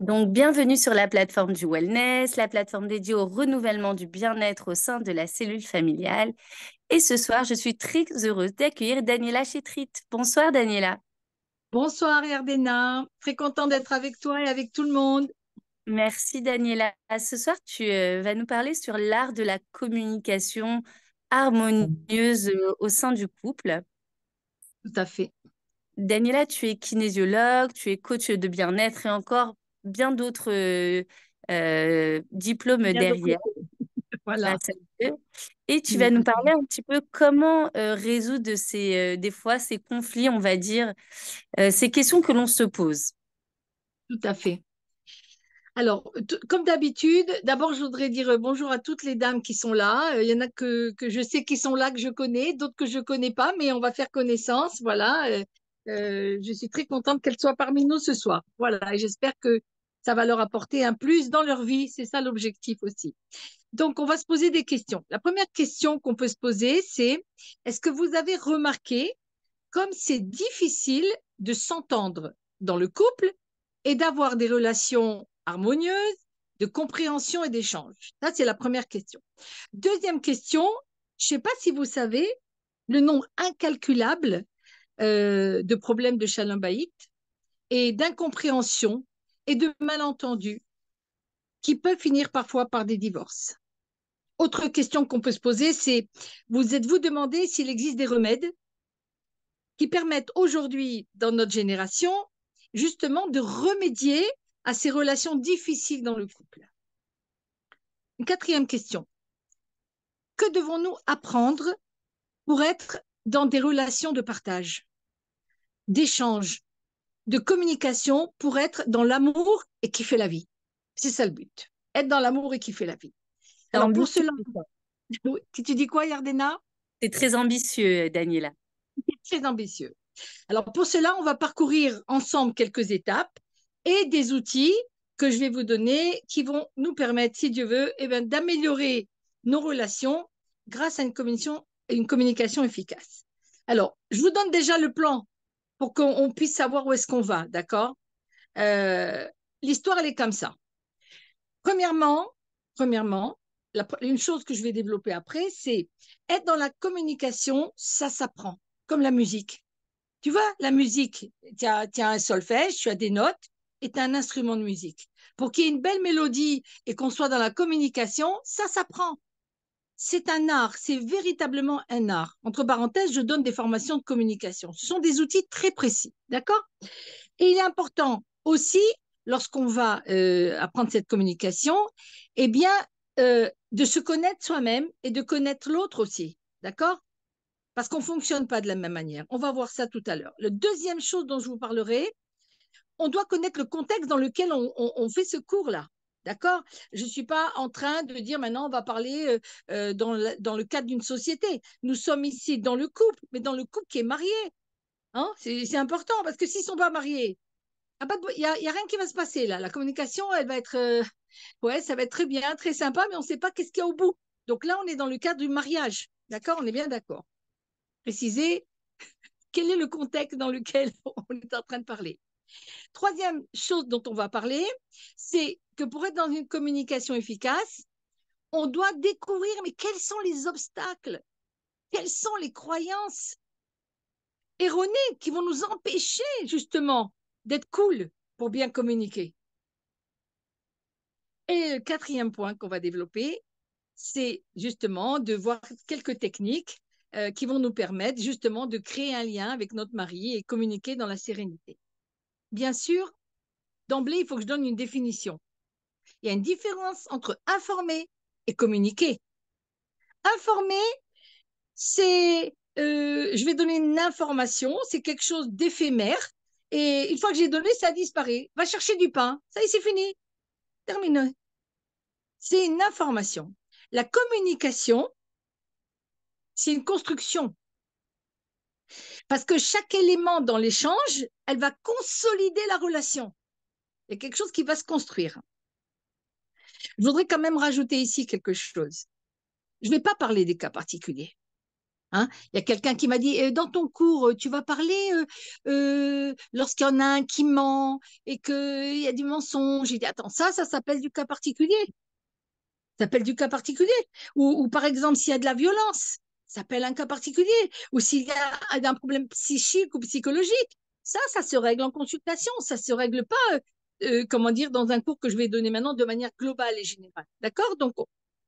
Donc, bienvenue sur la plateforme du wellness, la plateforme dédiée au renouvellement du bien-être au sein de la cellule familiale. Et ce soir, je suis très heureuse d'accueillir Daniela Chétrit. Bonsoir, Daniela. Bonsoir, Erdéna. Très content d'être avec toi et avec tout le monde. Merci, Daniela. Ce soir, tu euh, vas nous parler sur l'art de la communication harmonieuse euh, au sein du couple. Tout à fait. Daniela, tu es kinésiologue, tu es coach de bien-être et encore bien d'autres euh, euh, diplômes derrière. Voilà. Bah, et tu mmh vas nous parler un petit peu comment euh, résoudre ces, des fois ces conflits, on va dire, ces questions que l'on se pose. Tout à fait. Alors, comme d'habitude, d'abord, je voudrais dire bonjour à toutes les dames qui sont là. Il y en a que, que je sais qui sont là, que je connais, d'autres que je ne connais pas, mais on va faire connaissance. Voilà. je suis très contente qu'elles soient parmi nous ce soir. Voilà. J'espère que ça va leur apporter un plus dans leur vie. C'est ça l'objectif aussi. Donc, on va se poser des questions. La première question qu'on peut se poser, c'est est-ce que vous avez remarqué comme c'est difficile de s'entendre dans le couple et d'avoir des relations harmonieuses, de compréhension et d'échange Ça, c'est la première question. Deuxième question, je ne sais pas si vous savez le nombre incalculable euh, de problèmes de chalambaït et d'incompréhension et de malentendus qui peuvent finir parfois par des divorces. Autre question qu'on peut se poser, c'est vous êtes-vous demandé s'il existe des remèdes qui permettent aujourd'hui, dans notre génération, justement de remédier à ces relations difficiles dans le couple quatrième question. Que devons-nous apprendre pour être dans des relations de partage, d'échange, de communication pour être dans l'amour et qui fait la vie. C'est ça le but. Être dans l'amour et qui fait la vie. Alors pour cela, tu dis quoi, Yardena C'est très ambitieux, Daniela. C'est très ambitieux. Alors pour cela, on va parcourir ensemble quelques étapes et des outils que je vais vous donner qui vont nous permettre, si Dieu veut, eh bien, d'améliorer nos relations grâce à une communication efficace. Alors, je vous donne déjà le plan pour qu'on puisse savoir où est-ce qu'on va, d'accord euh, L'histoire, elle est comme ça. Premièrement, premièrement une chose que je vais développer après, c'est être dans la communication, ça s'apprend, comme la musique. Tu vois, la musique, tu as, as, un solfège, tu as des notes et tu as un instrument de musique. Pour qu'il y ait une belle mélodie et qu'on soit dans la communication, ça s'apprend c'est un art, c'est véritablement un art. Entre parenthèses, je donne des formations de communication. Ce sont des outils très précis, d'accord Et il est important aussi, lorsqu'on va euh, apprendre cette communication, eh bien, euh, de se connaître soi-même et de connaître l'autre aussi, d'accord Parce qu'on ne fonctionne pas de la même manière. On va voir ça tout à l'heure. La deuxième chose dont je vous parlerai, on doit connaître le contexte dans lequel on fait ce cours-là. D'accord Je ne suis pas en train de dire maintenant on va parler euh, euh, dans, dans le cadre d'une société. Nous sommes ici dans le couple, mais dans le couple qui est marié. Hein? c'est important parce que s'ils ne sont pas mariés, il n'y a, rien qui va se passer là. La communication, elle va être. Euh, ouais, ça va être très bien, très sympa, mais on ne sait pas qu'est-ce qu'il y a au bout. Donc là, on est dans le cadre du mariage. D'accord On est bien d'accord. Préciser quel est le contexte dans lequel on est en train de parler. Troisième chose dont on va parler, c'est que pour être dans une communication efficace, on doit découvrir, mais quels sont les obstacles Quelles sont les croyances erronées qui vont nous empêcher justement d'être cool pour bien communiquer Et le quatrième point qu'on va développer, c'est justement de voir quelques techniques euh, qui vont nous permettre justement de créer un lien avec notre mari et communiquer dans la sérénité. Bien sûr, d'emblée, il faut que je donne une définition. Il y a une différence entre informer et communiquer. Informer, c'est, euh, je vais donner une information, c'est quelque chose d'éphémère, et une fois que j'ai donné, ça disparaît. Va chercher du pain, ça y est, c'est fini, terminé. C'est une information. La communication, c'est une construction. Parce que chaque élément dans l'échange, elle va consolider la relation. Il y a quelque chose qui va se construire. Je voudrais quand même rajouter ici quelque chose. Je ne vais pas parler des cas particuliers. Hein. Il y a quelqu'un qui m'a dit euh, dans ton cours, euh, tu vas parler euh, lorsqu'il y en a un qui ment et qu'il y a du mensonge. J'ai dit attends, ça, ça s'appelle du cas particulier. Ça s'appelle du cas particulier. ou par exemple, s'il y a de la violence, s'appelle un cas particulier, ou s'il y a un problème psychique ou psychologique. Ça, ça se règle en consultation, ça se règle pas, euh, euh, comment dire, dans un cours que je vais donner maintenant de manière globale et générale. D'accord Donc,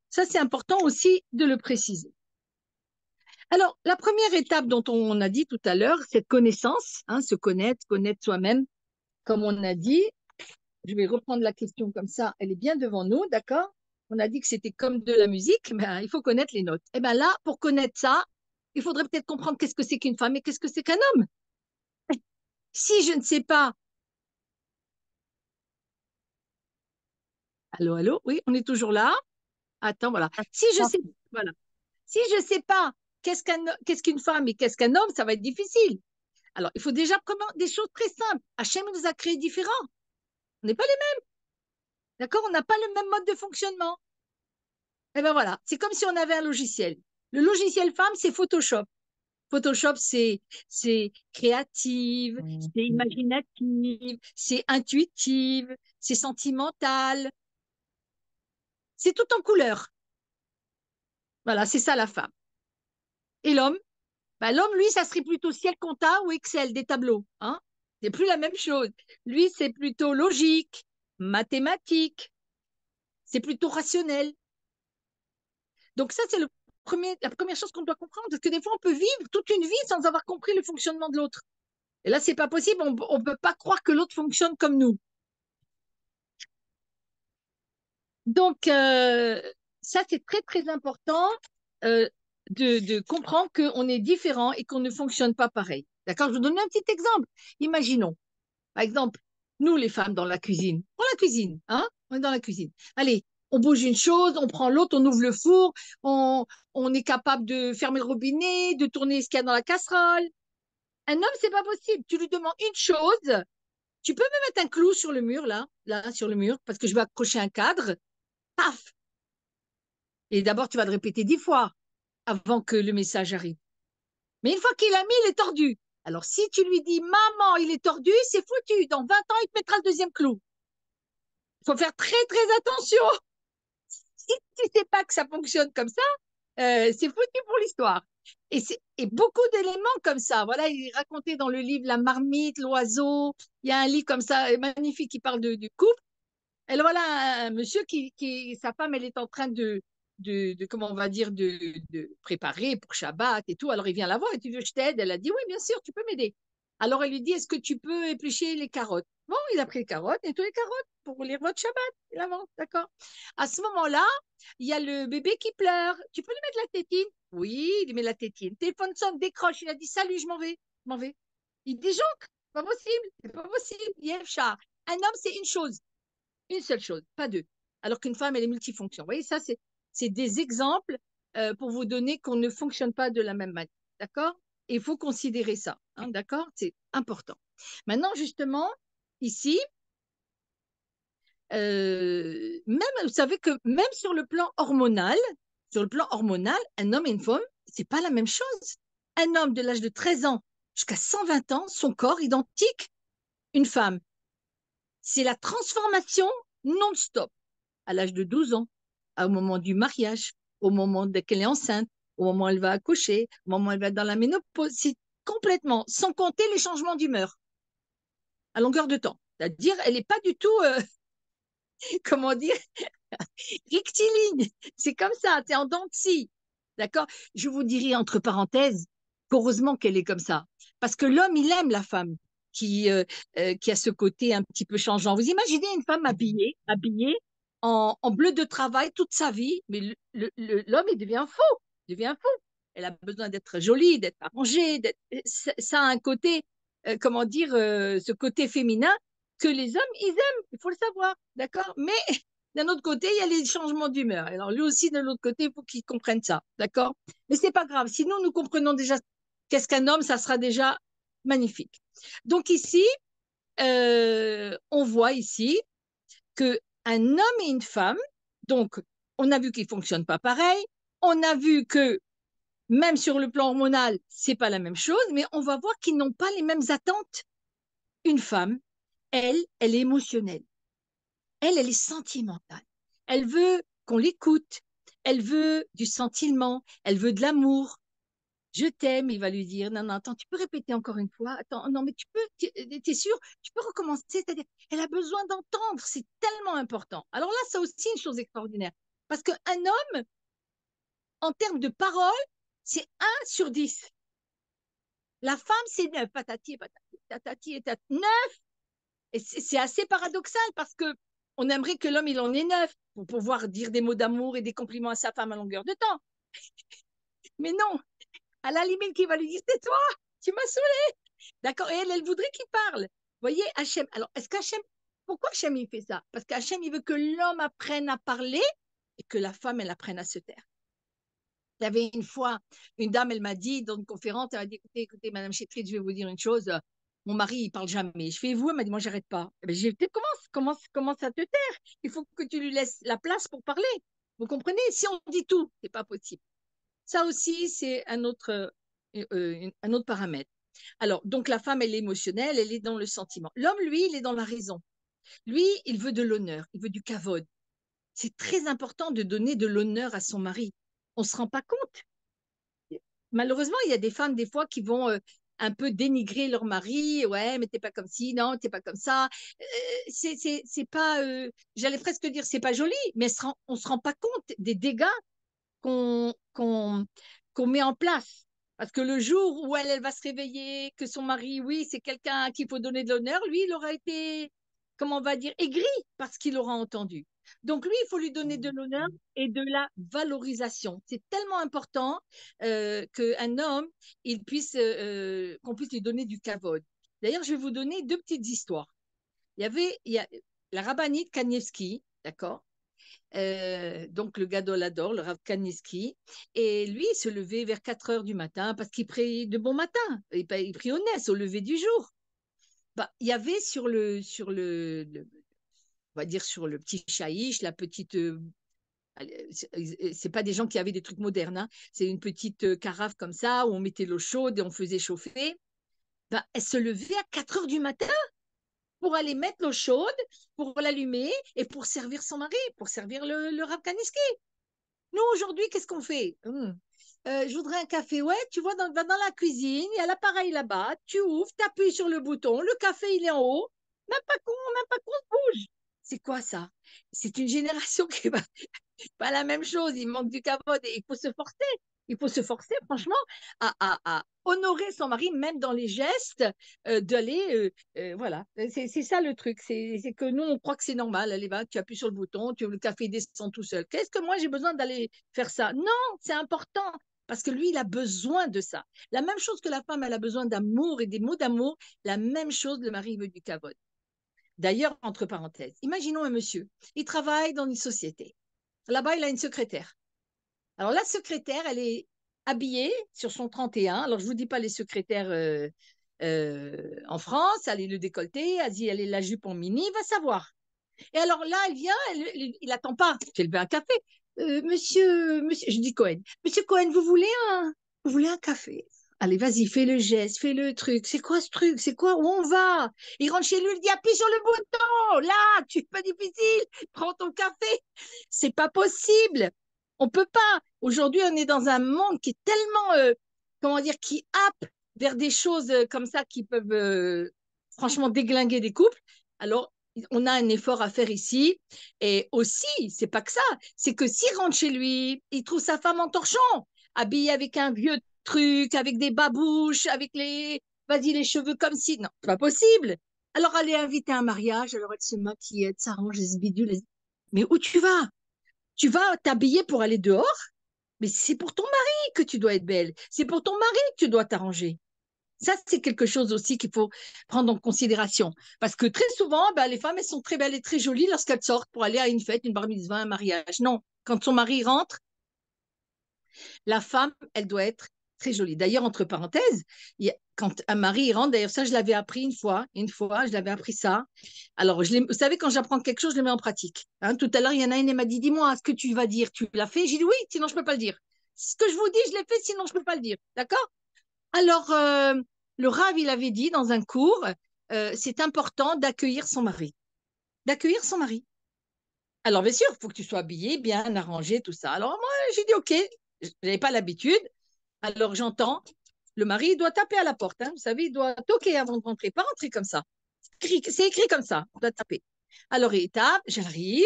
ça, c'est important aussi de le préciser. Alors, la première étape dont on a dit tout à l'heure, cette connaissance, hein, se connaître, connaître soi-même, comme on a dit. Je vais reprendre la question comme ça, elle est bien devant nous, d'accord on a dit que c'était comme de la musique, mais ben, il faut connaître les notes. Et eh bien là, pour connaître ça, il faudrait peut-être comprendre qu'est-ce que c'est qu'une femme et qu'est-ce que c'est qu'un homme. Si je ne sais pas. Allô, allô, oui, on est toujours là. Attends, voilà. Ah, si je ah. sais, voilà. Si je sais pas qu'est-ce qu'un, qu'est-ce qu'une femme et qu'est-ce qu'un homme, ça va être difficile. Alors, il faut déjà prendre des choses très simples. Hachem nous a créés différents. On n'est pas les mêmes. D'accord On n'a pas le même mode de fonctionnement. Et eh ben voilà, c'est comme si on avait un logiciel. Le logiciel femme, c'est Photoshop. Photoshop, c'est créative, mmh. c'est imaginative, c'est intuitive, c'est sentimental. C'est tout en couleur. Voilà, c'est ça la femme. Et l'homme ben, L'homme, lui, ça serait plutôt ciel compta ou Excel, des tableaux. Hein c'est plus la même chose. Lui, c'est plutôt logique, mathématiques. c'est plutôt rationnel. Donc ça, c'est la première chose qu'on doit comprendre, parce que des fois, on peut vivre toute une vie sans avoir compris le fonctionnement de l'autre. Et là, c'est pas possible, on ne peut pas croire que l'autre fonctionne comme nous. Donc, euh, ça, c'est très, très important euh, de, de, comprendre qu'on est différent et qu'on ne fonctionne pas pareil. D'accord Je vais vous donner un petit exemple. Imaginons, par exemple, nous les femmes dans la cuisine. On la cuisine, hein On est dans la cuisine. Allez, on bouge une chose, on prend l'autre, on ouvre le four, on, on, est capable de fermer le robinet, de tourner ce qu'il y a dans la casserole. Un homme, c'est pas possible. Tu lui demandes une chose, tu peux me mettre un clou sur le mur, là, là, sur le mur, parce que je vais accrocher un cadre. Paf Et d'abord, tu vas le répéter dix fois avant que le message arrive. Mais une fois qu'il a mis, il est tordu. Alors, si tu lui dis, maman, il est tordu, c'est foutu. Dans 20 ans, il te mettra le deuxième clou. Il faut faire très, très attention. Si tu sais pas que ça fonctionne comme ça, euh, c'est foutu pour l'histoire. Et, et, beaucoup d'éléments comme ça. Voilà, il est raconté dans le livre La marmite, l'oiseau. Il y a un livre comme ça, euh, magnifique, qui parle de, du couple. Et voilà, un, monsieur qui, qui, sa femme, elle est en train de, de, comment on va dire, de, préparer pour Shabbat et tout. Alors il vient la voir et tu veux je t'aide Elle a dit oui, bien sûr, tu peux m'aider. Alors elle lui dit est-ce que tu peux éplucher les carottes Bon, il a pris les carottes et tous les carottes pour lire votre Shabbat. Il avance, d'accord. À ce moment-là, il y a le bébé qui pleure. Tu peux lui mettre la tétine Oui, il met la tétine. Téléphone sonne, décroche. Il a dit salut, je m'en vais, je m'en vais. Il déjonque. Pas possible, c'est pas possible. Hier, chat. Un homme, c'est une chose, une seule chose, pas deux alors qu'une femme, elle est multifonction. Vous voyez, ça, c'est c'est des exemples euh, pour vous donner qu'on ne fonctionne pas de la même manière. D'accord Il faut considérer ça. Hein, d'accord C'est important. Maintenant, justement, ici, euh, même, vous savez que même sur le plan hormonal, sur le plan hormonal, un homme et une femme, c'est pas la même chose. Un homme de l'âge de 13 ans jusqu'à 120 ans, son corps identique une femme. C'est la transformation non-stop à l'âge de 12 ans, au moment du mariage, au moment qu'elle est enceinte, au moment où elle va accoucher, au moment où elle va être dans la ménopause, c'est complètement, sans compter les changements d'humeur à longueur de temps. C'est-à-dire, elle n'est pas du tout, euh, comment dire, rectiligne. C'est comme ça, c'est en dents D'accord Je vous dirai entre parenthèses qu'heureusement qu'elle est comme ça. Parce que l'homme, il aime la femme qui, euh, euh, qui a ce côté un petit peu changeant. Vous imaginez une femme habillée, habillée en, bleu de travail toute sa vie, mais l'homme, il devient fou, il devient fou. Elle a besoin d'être jolie, d'être arrangée, ça a un côté, euh, comment dire, euh, ce côté féminin que les hommes, ils aiment, il faut le savoir, d'accord Mais d'un autre côté, il y a les changements d'humeur. Alors lui aussi, de l'autre côté, il faut qu'il comprenne ça, d'accord Mais ce n'est pas grave, sinon nous comprenons déjà qu'est-ce qu'un homme, ça sera déjà magnifique. Donc ici, euh, on voit ici que un homme et une femme. Donc, on a vu qu'ils ne fonctionnent pas pareil. On a vu que même sur le plan hormonal, c'est pas la même chose, mais on va voir qu'ils n'ont pas les mêmes attentes. Une femme, elle, elle est émotionnelle. Elle, elle est sentimentale. Elle veut qu'on l'écoute. Elle veut du sentiment. Elle veut de l'amour je t'aime, il va lui dire, non, non, attends, tu peux répéter encore une fois, attends, non, mais tu peux, euh, es sûr, tu peux recommencer, c'est-à-dire, elle a besoin d'entendre, c'est tellement important. Alors là, ça aussi une chose extraordinaire, parce qu'un homme, en termes de parole, c'est 1 sur 10. La femme, c'est 9, patati et patati, et 9. Et c'est assez paradoxal parce que on aimerait que l'homme, il en ait 9 pour pouvoir dire des mots d'amour et des compliments à sa femme à longueur de temps. Mais non, à la limite qui va lui dire c'est toi tu m'as saoulé. D'accord Et elle, elle voudrait qu'il parle. Vous voyez, Hachem. Alors, est-ce qu'Hachem. Pourquoi Hachem, il fait ça Parce qu'Hachem, il veut que l'homme apprenne à parler et que la femme, elle apprenne à se taire. Il y avait une fois, une dame, elle m'a dit dans une conférence, elle m'a dit écoutez, écoutez, Madame Chetrit, je vais vous dire une chose. Mon mari, il parle jamais. Je fais vous, elle m'a dit moi, j'arrête pas. Je eh bien, j'ai dit commence, à te taire. Il faut que tu lui laisses la place pour parler. Vous comprenez Si on dit tout, c'est pas possible. Ça aussi, c'est un autre, euh, euh, un autre paramètre. Alors, donc la femme, elle est émotionnelle, elle est dans le sentiment. L'homme, lui, il est dans la raison. Lui, il veut de l'honneur, il veut du cavode. C'est très important de donner de l'honneur à son mari. On ne se rend pas compte. Malheureusement, il y a des femmes, des fois, qui vont euh, un peu dénigrer leur mari. Ouais, mais t'es pas comme ci, non, t'es pas comme ça. c'est pas, j'allais presque dire, c'est pas joli, mais on ne se rend pas compte des dégâts qu'on met en place. Parce que le jour où elle, elle va se réveiller, que son mari, oui, c'est quelqu'un qu'il qui faut donner de l'honneur, lui, il aura été, comment on va dire, aigri parce qu'il aura entendu. Donc lui, il faut lui donner de mmh. l'honneur et de la valorisation. C'est tellement important euh, qu'un homme, il puisse, euh, euh, qu'on puisse lui donner du cavode. D'ailleurs, je vais vous donner deux petites histoires. Il y avait il y a, la rabbinite Kanievski, d'accord euh, donc le Gadolador, le Rav et lui il se levait vers 4 heures du matin parce qu'il priait de bon matin, il, ben, il priait au nez, au lever du jour. Bah, il y avait sur le, sur le, on va dire sur le petit chaïch, la petite euh, c'est pas des gens qui avaient des trucs modernes, hein. c'est une petite euh, carafe comme ça où on mettait l'eau chaude et on faisait chauffer. Bah, elle se levait à 4 heures du matin pour aller mettre l'eau chaude, pour l'allumer et pour servir son mari, pour servir le, le Nous, aujourd'hui, qu'est-ce qu'on fait hmm. euh, Je voudrais un café. Ouais, tu vois, dans, dans la cuisine, il y a l'appareil là-bas, tu ouvres, tu appuies sur le bouton, le café, il est en haut. Même pas con, même pas bouge. C'est quoi ça C'est une génération qui va pas la même chose. Il manque du cabot et il faut se forcer il faut se forcer, franchement, à, honorer son mari, même dans les gestes, euh, d'aller. Euh, euh, voilà, c'est ça le truc. C'est que nous, on croit que c'est normal. Allez, va, tu appuies sur le bouton, tu le café descend tout seul. Qu'est-ce que moi, j'ai besoin d'aller faire ça Non, c'est important. Parce que lui, il a besoin de ça. La même chose que la femme, elle a besoin d'amour et des mots d'amour, la même chose, le mari veut du cavode. D'ailleurs, entre parenthèses, imaginons un monsieur, il travaille dans une société. Là-bas, il a une secrétaire. Alors la secrétaire, elle est habillée sur son 31. Alors je vous dis pas les secrétaires euh, euh, en France, Allez le décolleté, Allez y elle est la jupe en mini, va savoir. Et alors là, elle vient, il attend pas. J'ai levé un café. Euh, monsieur, monsieur, je dis Cohen. Monsieur Cohen, vous voulez un, vous voulez un café Allez, vas-y, fais le geste, fais le truc. C'est quoi ce truc C'est quoi Où on va Il rentre chez lui, il dit appuie sur le bouton. Là, tu es pas difficile. Prends ton café. C'est pas possible. On ne peut pas. Aujourd'hui, on est dans un monde qui est tellement, euh, comment dire, qui happe vers des choses euh, comme ça qui peuvent euh, franchement déglinguer des couples. Alors, on a un effort à faire ici. Et aussi, c'est pas que ça, c'est que s'il rentre chez lui, il trouve sa femme en torchon, habillée avec un vieux truc, avec des babouches, avec les, vas-y, les cheveux comme si. Non, pas possible. Alors, allez inviter un mariage, alors elle se maquille, elle s'arrange, elle se bidule. Mais où tu vas tu vas t'habiller pour aller dehors, mais c'est pour ton mari que tu dois être belle. C'est pour ton mari que tu dois t'arranger. Ça, c'est quelque chose aussi qu'il faut prendre en considération. Parce que très souvent, bah, les femmes, elles sont très belles et très jolies lorsqu'elles sortent pour aller à une fête, une bar un mariage. Non, quand son mari rentre, la femme, elle doit être très jolie. D'ailleurs, entre parenthèses, quand un mari rentre, d'ailleurs ça je l'avais appris une fois, une fois je l'avais appris ça. Alors je vous savez quand j'apprends quelque chose, je le mets en pratique. Hein. tout à l'heure il y en a une elle m'a dit dis-moi ce que tu vas dire, tu l'as fait J'ai dit oui, sinon je ne peux pas le dire. Ce que je vous dis, je l'ai fait, sinon je ne peux pas le dire, d'accord Alors euh, le Rav il avait dit dans un cours, euh, c'est important d'accueillir son mari, d'accueillir son mari. Alors bien sûr, il faut que tu sois habillé, bien arrangé, tout ça. Alors moi j'ai dit ok, je n'avais pas l'habitude. Alors j'entends, le mari, doit taper à la porte. Hein. vous savez, il doit toquer avant de rentrer, pas rentrer comme ça. C'est écrit comme ça, on doit taper. Alors, il tape, j'arrive.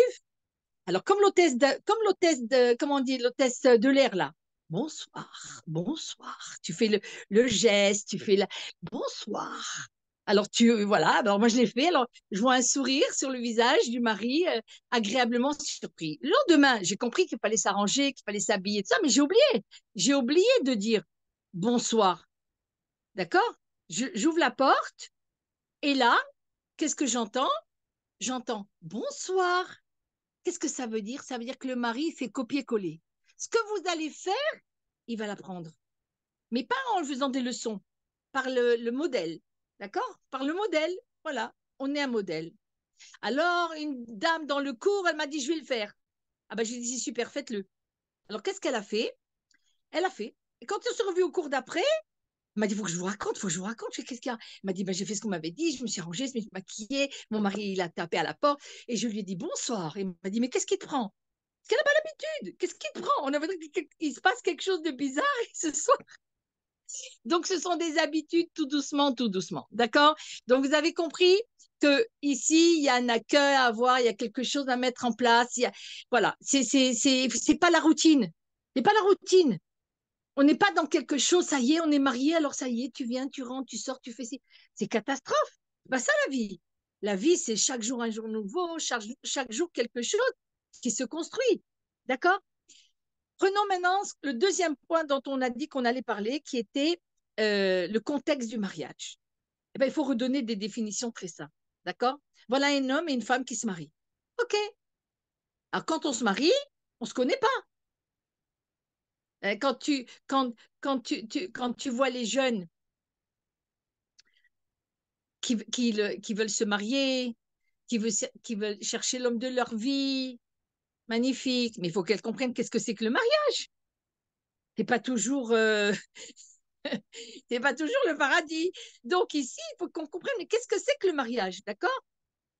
Alors, comme l'hôtesse de, comme l'hôtesse de, comment dit, l'hôtesse de l'air là. Bonsoir, bonsoir. Tu fais le, geste, tu fais la, bonsoir. Alors tu voilà, alors moi je l'ai fait. Alors je vois un sourire sur le visage du mari, euh, agréablement surpris. Le lendemain, j'ai compris qu'il fallait s'arranger, qu'il fallait s'habiller, tout ça, mais j'ai oublié. J'ai oublié de dire bonsoir. D'accord J'ouvre la porte et là, qu'est-ce que j'entends J'entends bonsoir. Qu'est-ce que ça veut dire Ça veut dire que le mari fait copier-coller. Ce que vous allez faire, il va l'apprendre. Mais pas en faisant des leçons, par le, modèle. D'accord Par le modèle. Voilà, on est un modèle. Alors, une dame dans le cours, elle m'a dit, je vais le faire. Ah ben, j'ai dit, super, faites-le. Alors, qu'est-ce qu'elle a fait Elle a fait quand je suis revu au cours d'après, elle m'a dit, faut que je vous raconte, faut que je vous raconte. Qu'est-ce qu'il a Elle m'a dit, ben, j'ai fait ce qu'on m'avait dit, je me suis rangée, je me suis maquillée. Mon mari, il a tapé à la porte et je lui ai dit bonsoir. il m'a dit, mais qu'est-ce qui te prend Parce qu'elle n'a pas l'habitude. Qu'est-ce qui te prend On avait dit qu'il se passe quelque chose de bizarre ce soir. Donc, ce sont des habitudes tout doucement, tout doucement. D'accord Donc, vous avez compris que ici, il y a un accueil à avoir, il y a quelque chose à mettre en place. Il y a... Voilà, c'est pas la routine. n'est pas la routine. On n'est pas dans quelque chose, ça y est, on est marié, alors ça y est, tu viens, tu rentres, tu sors, tu fais ci. C'est catastrophe. Bah ça la vie. La vie, c'est chaque jour un jour nouveau, chaque, jour quelque chose qui se construit. D'accord Prenons maintenant le deuxième point dont on a dit qu'on allait parler, qui était euh, le contexte du mariage. Eh ben, il faut redonner des définitions très simples. D'accord Voilà un homme et une femme qui se marient. OK. Alors, quand on se marie, on ne se connaît pas. Euh, quand tu, quand, tu, quand tu vois les jeunes qui, qui, veulent se marier, qui, qui veulent chercher l'homme de leur vie, magnifique, mais il faut qu'elles comprennent qu'est-ce que c'est que le mariage. C'est pas toujours. Euh, pas toujours le paradis. Donc ici, il faut qu'on comprenne qu'est-ce que c'est que le mariage, d'accord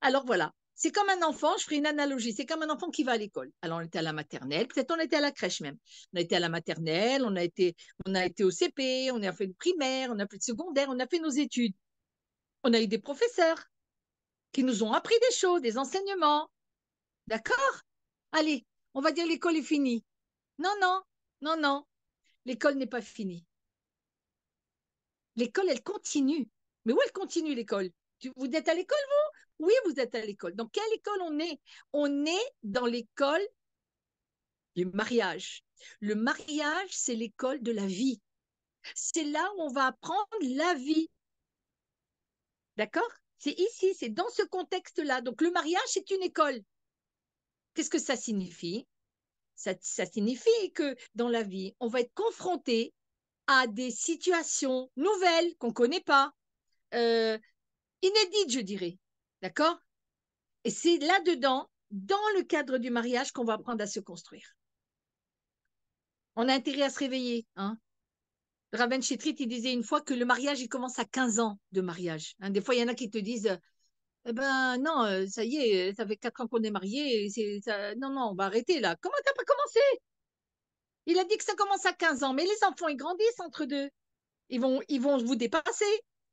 Alors voilà, c'est comme un enfant, je ferai une analogie, c'est comme un enfant qui va à l'école. Alors on était à la maternelle, peut-être on était à la crèche même. On a été à la maternelle, on a été, on a été au CP, on a fait le primaire, on a fait le secondaire, on a fait nos études. On a eu des professeurs qui nous ont appris des choses, des enseignements. D'accord Allez, on va dire l'école est finie. Non, non, non, non. L'école n'est pas finie. L'école, elle continue. Mais où elle continue l'école Vous êtes à l'école, vous oui, vous êtes à l'école. Dans quelle école on est On est dans l'école du mariage. Le mariage, c'est l'école de la vie. C'est là où on va apprendre la vie. D'accord C'est ici, c'est dans ce contexte-là. Donc le mariage, c'est une école. Qu'est-ce que ça signifie ça, signifie que dans la vie, on va être confronté à des situations nouvelles qu'on ne connaît pas, euh, inédites, je dirais. D'accord Et c'est là-dedans, dans le cadre du mariage, qu'on va apprendre à se construire. On a intérêt à se réveiller. Hein Raven Chetrit, il disait une fois que le mariage, il commence à 15 ans de mariage. Hein, des fois, il y en a qui te disent eh ben non, euh, ça y est, euh, ça fait 4 ans qu'on est mariés. Non, non, on va arrêter là. Comment t'as pas commencé Il a dit que ça commence à 15 ans, mais les enfants, ils grandissent entre deux. Ils vont, ils vont vous dépasser.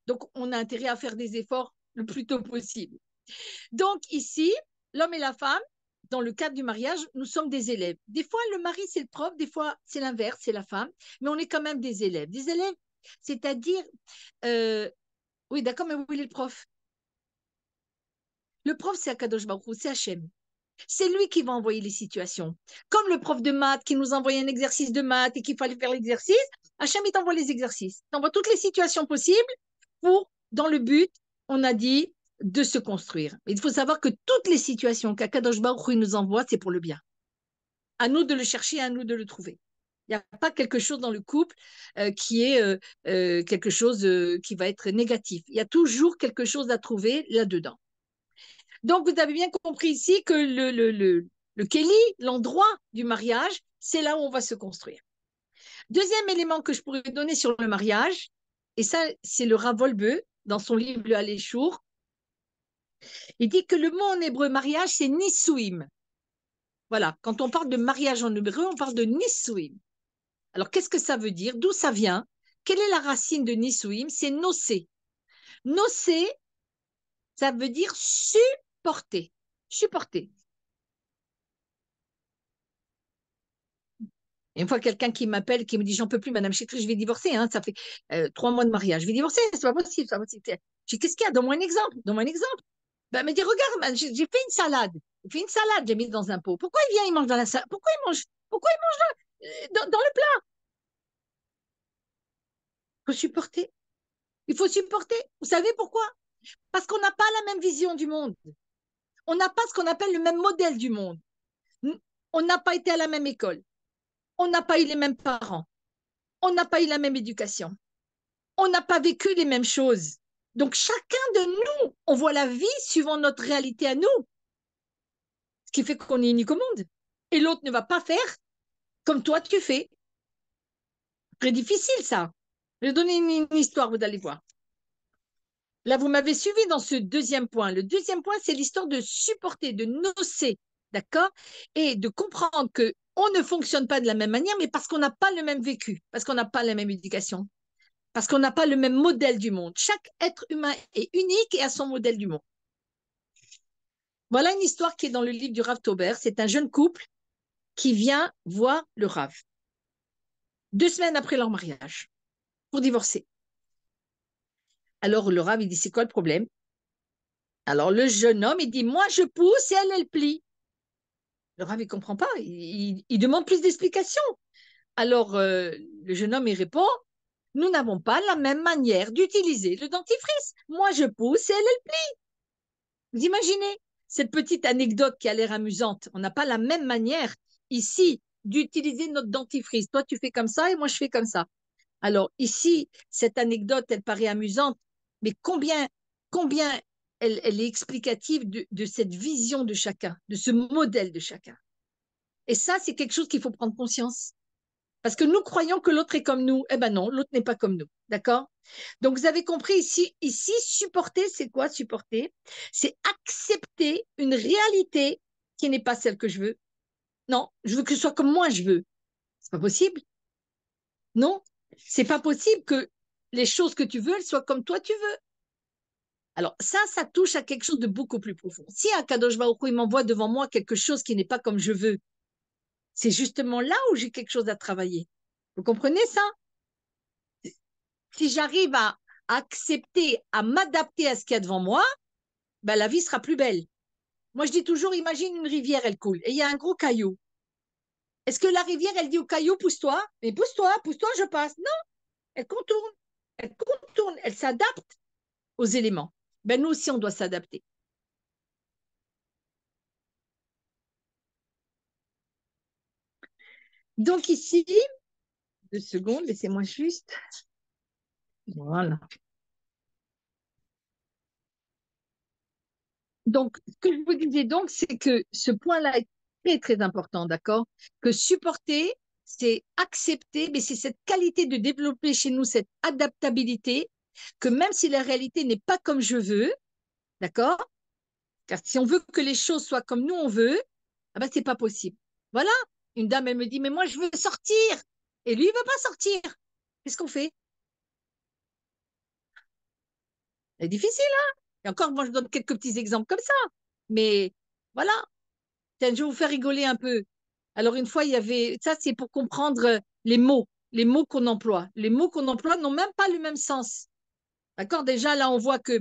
Donc, on a intérêt à faire des efforts le plus tôt possible. Donc ici, l'homme et la femme, dans le cadre du mariage, nous sommes des élèves. Des fois, le mari, c'est le prof, des fois, c'est l'inverse, c'est la femme, mais on est quand même des élèves. Des élèves, c'est-à-dire, euh, oui, d'accord, mais où est le prof Le prof, c'est Akadosh Baruch c'est Hachem. C'est lui qui va envoyer les situations. Comme le prof de maths qui nous envoyait un exercice de maths et qu'il fallait faire l'exercice, Hachem, il t'envoie les exercices. Il t'envoie toutes les situations possibles pour, dans le but on a dit de se construire. Il faut savoir que toutes les situations qu'Akadosh Baruch nous envoie, c'est pour le bien. À nous de le chercher, à nous de le trouver. Il n'y a pas quelque chose dans le couple euh, qui est euh, euh, quelque chose qui va être négatif. Il y a toujours quelque chose à trouver là-dedans. Donc, vous avez bien compris ici que le, Kelly, l'endroit du mariage, c'est là où on va se construire. Deuxième élément que je pourrais vous donner sur le mariage, et ça, c'est le ravolbeu, dans son livre Le il dit que le mot en hébreu mariage, c'est nisouim. Voilà, quand on parle de mariage en hébreu, on parle de nisouim. Alors, qu'est-ce que ça veut dire D'où ça vient Quelle est la racine de nisouim C'est nocé. Nocé, ça veut dire supporter. Supporter. une fois, quelqu'un qui m'appelle, qui me dit J'en peux plus, Madame Chétri, je vais divorcer. Hein, ça fait euh, trois mois de mariage. Je vais divorcer, c'est pas possible. pas possible. Je dis Qu'est-ce qu'il y a Donne-moi un exemple. Donne-moi exemple. Bah, elle me dit Regarde, j'ai fait une salade. J'ai fait une salade, j'ai mis dans un pot. Pourquoi il vient, il mange dans la salade Pourquoi il mange, pourquoi il mange euh, dans, dans le plat Il faut supporter. Il faut supporter. Vous savez pourquoi Parce qu'on n'a pas la même vision du monde. On n'a pas ce qu'on appelle le même modèle du monde. On n'a pas été à la même école on n'a pas eu les mêmes parents, on n'a pas eu la même éducation, on n'a pas vécu les mêmes choses. Donc chacun de nous, on voit la vie suivant notre réalité à nous, ce qui fait qu'on est unique au monde. Et l'autre ne va pas faire comme toi tu fais. Très difficile ça. Je vais donner une, histoire, vous allez voir. Là, vous m'avez suivi dans ce deuxième point. Le deuxième point, c'est l'histoire de supporter, de nocer D'accord Et de comprendre que on ne fonctionne pas de la même manière, mais parce qu'on n'a pas le même vécu, parce qu'on n'a pas la même éducation, parce qu'on n'a pas le même modèle du monde. Chaque être humain est unique et a son modèle du monde. Voilà une histoire qui est dans le livre du Rav Tauber. C'est un jeune couple qui vient voir le Rav deux semaines après leur mariage pour divorcer. Alors le Rav, il dit, c'est quoi le problème Alors le jeune homme, il dit, moi je pousse et elle, elle plie. Le ne comprend pas. Il, demande plus d'explications. Alors, euh, le jeune homme, il répond Nous n'avons pas la même manière d'utiliser le dentifrice. Moi, je pousse et elle, elle plie. Vous imaginez cette petite anecdote qui a l'air amusante. On n'a pas la même manière ici d'utiliser notre dentifrice. Toi, tu fais comme ça et moi, je fais comme ça. Alors, ici, cette anecdote, elle paraît amusante, mais combien, combien elle, est explicative de, cette vision de chacun, de ce modèle de chacun. Et ça, c'est quelque chose qu'il faut prendre conscience. Parce que nous croyons que l'autre est comme nous. Eh ben non, l'autre n'est pas comme nous. D'accord Donc vous avez compris ici, ici supporter, c'est quoi supporter C'est accepter une réalité qui n'est pas celle que je veux. Non, je veux que ce soit comme moi je veux. C'est pas possible. Non, c'est pas possible que les choses que tu veux, elles soient comme toi tu veux. Alors ça, ça touche à quelque chose de beaucoup plus profond. Si Akadosh Baruch il m'envoie devant moi quelque chose qui n'est pas comme je veux, c'est justement là où j'ai quelque chose à travailler. Vous comprenez ça Si j'arrive à accepter, à m'adapter à ce qu'il y a devant moi, ben, la vie sera plus belle. Moi, je dis toujours, imagine une rivière, elle coule, et il y a un gros caillou. Est-ce que la rivière, elle dit au caillou, pousse-toi, mais pousse-toi, pousse-toi, je passe Non, elle contourne, elle contourne, elle s'adapte aux éléments. Ben, nous aussi, on doit s'adapter. Donc ici, deux secondes, laissez-moi juste. Voilà. Donc, ce que je vous disais donc, c'est que ce point-là est très, très important, d'accord Que supporter, c'est accepter, mais c'est cette qualité de développer chez nous cette adaptabilité que même si la réalité n'est pas comme je veux, d'accord Car si on veut que les choses soient comme nous on veut, ah n'est ben, c'est pas possible. Voilà, une dame elle me dit mais moi je veux sortir et lui il veut pas sortir. Qu'est-ce qu'on fait C'est difficile hein Et encore moi je donne quelques petits exemples comme ça, mais voilà. je vais vous faire rigoler un peu. Alors une fois il y avait ça c'est pour comprendre euh, les mots, les mots qu'on emploie. Les mots qu'on emploie n'ont même pas le même sens. D'accord Déjà, là, on voit que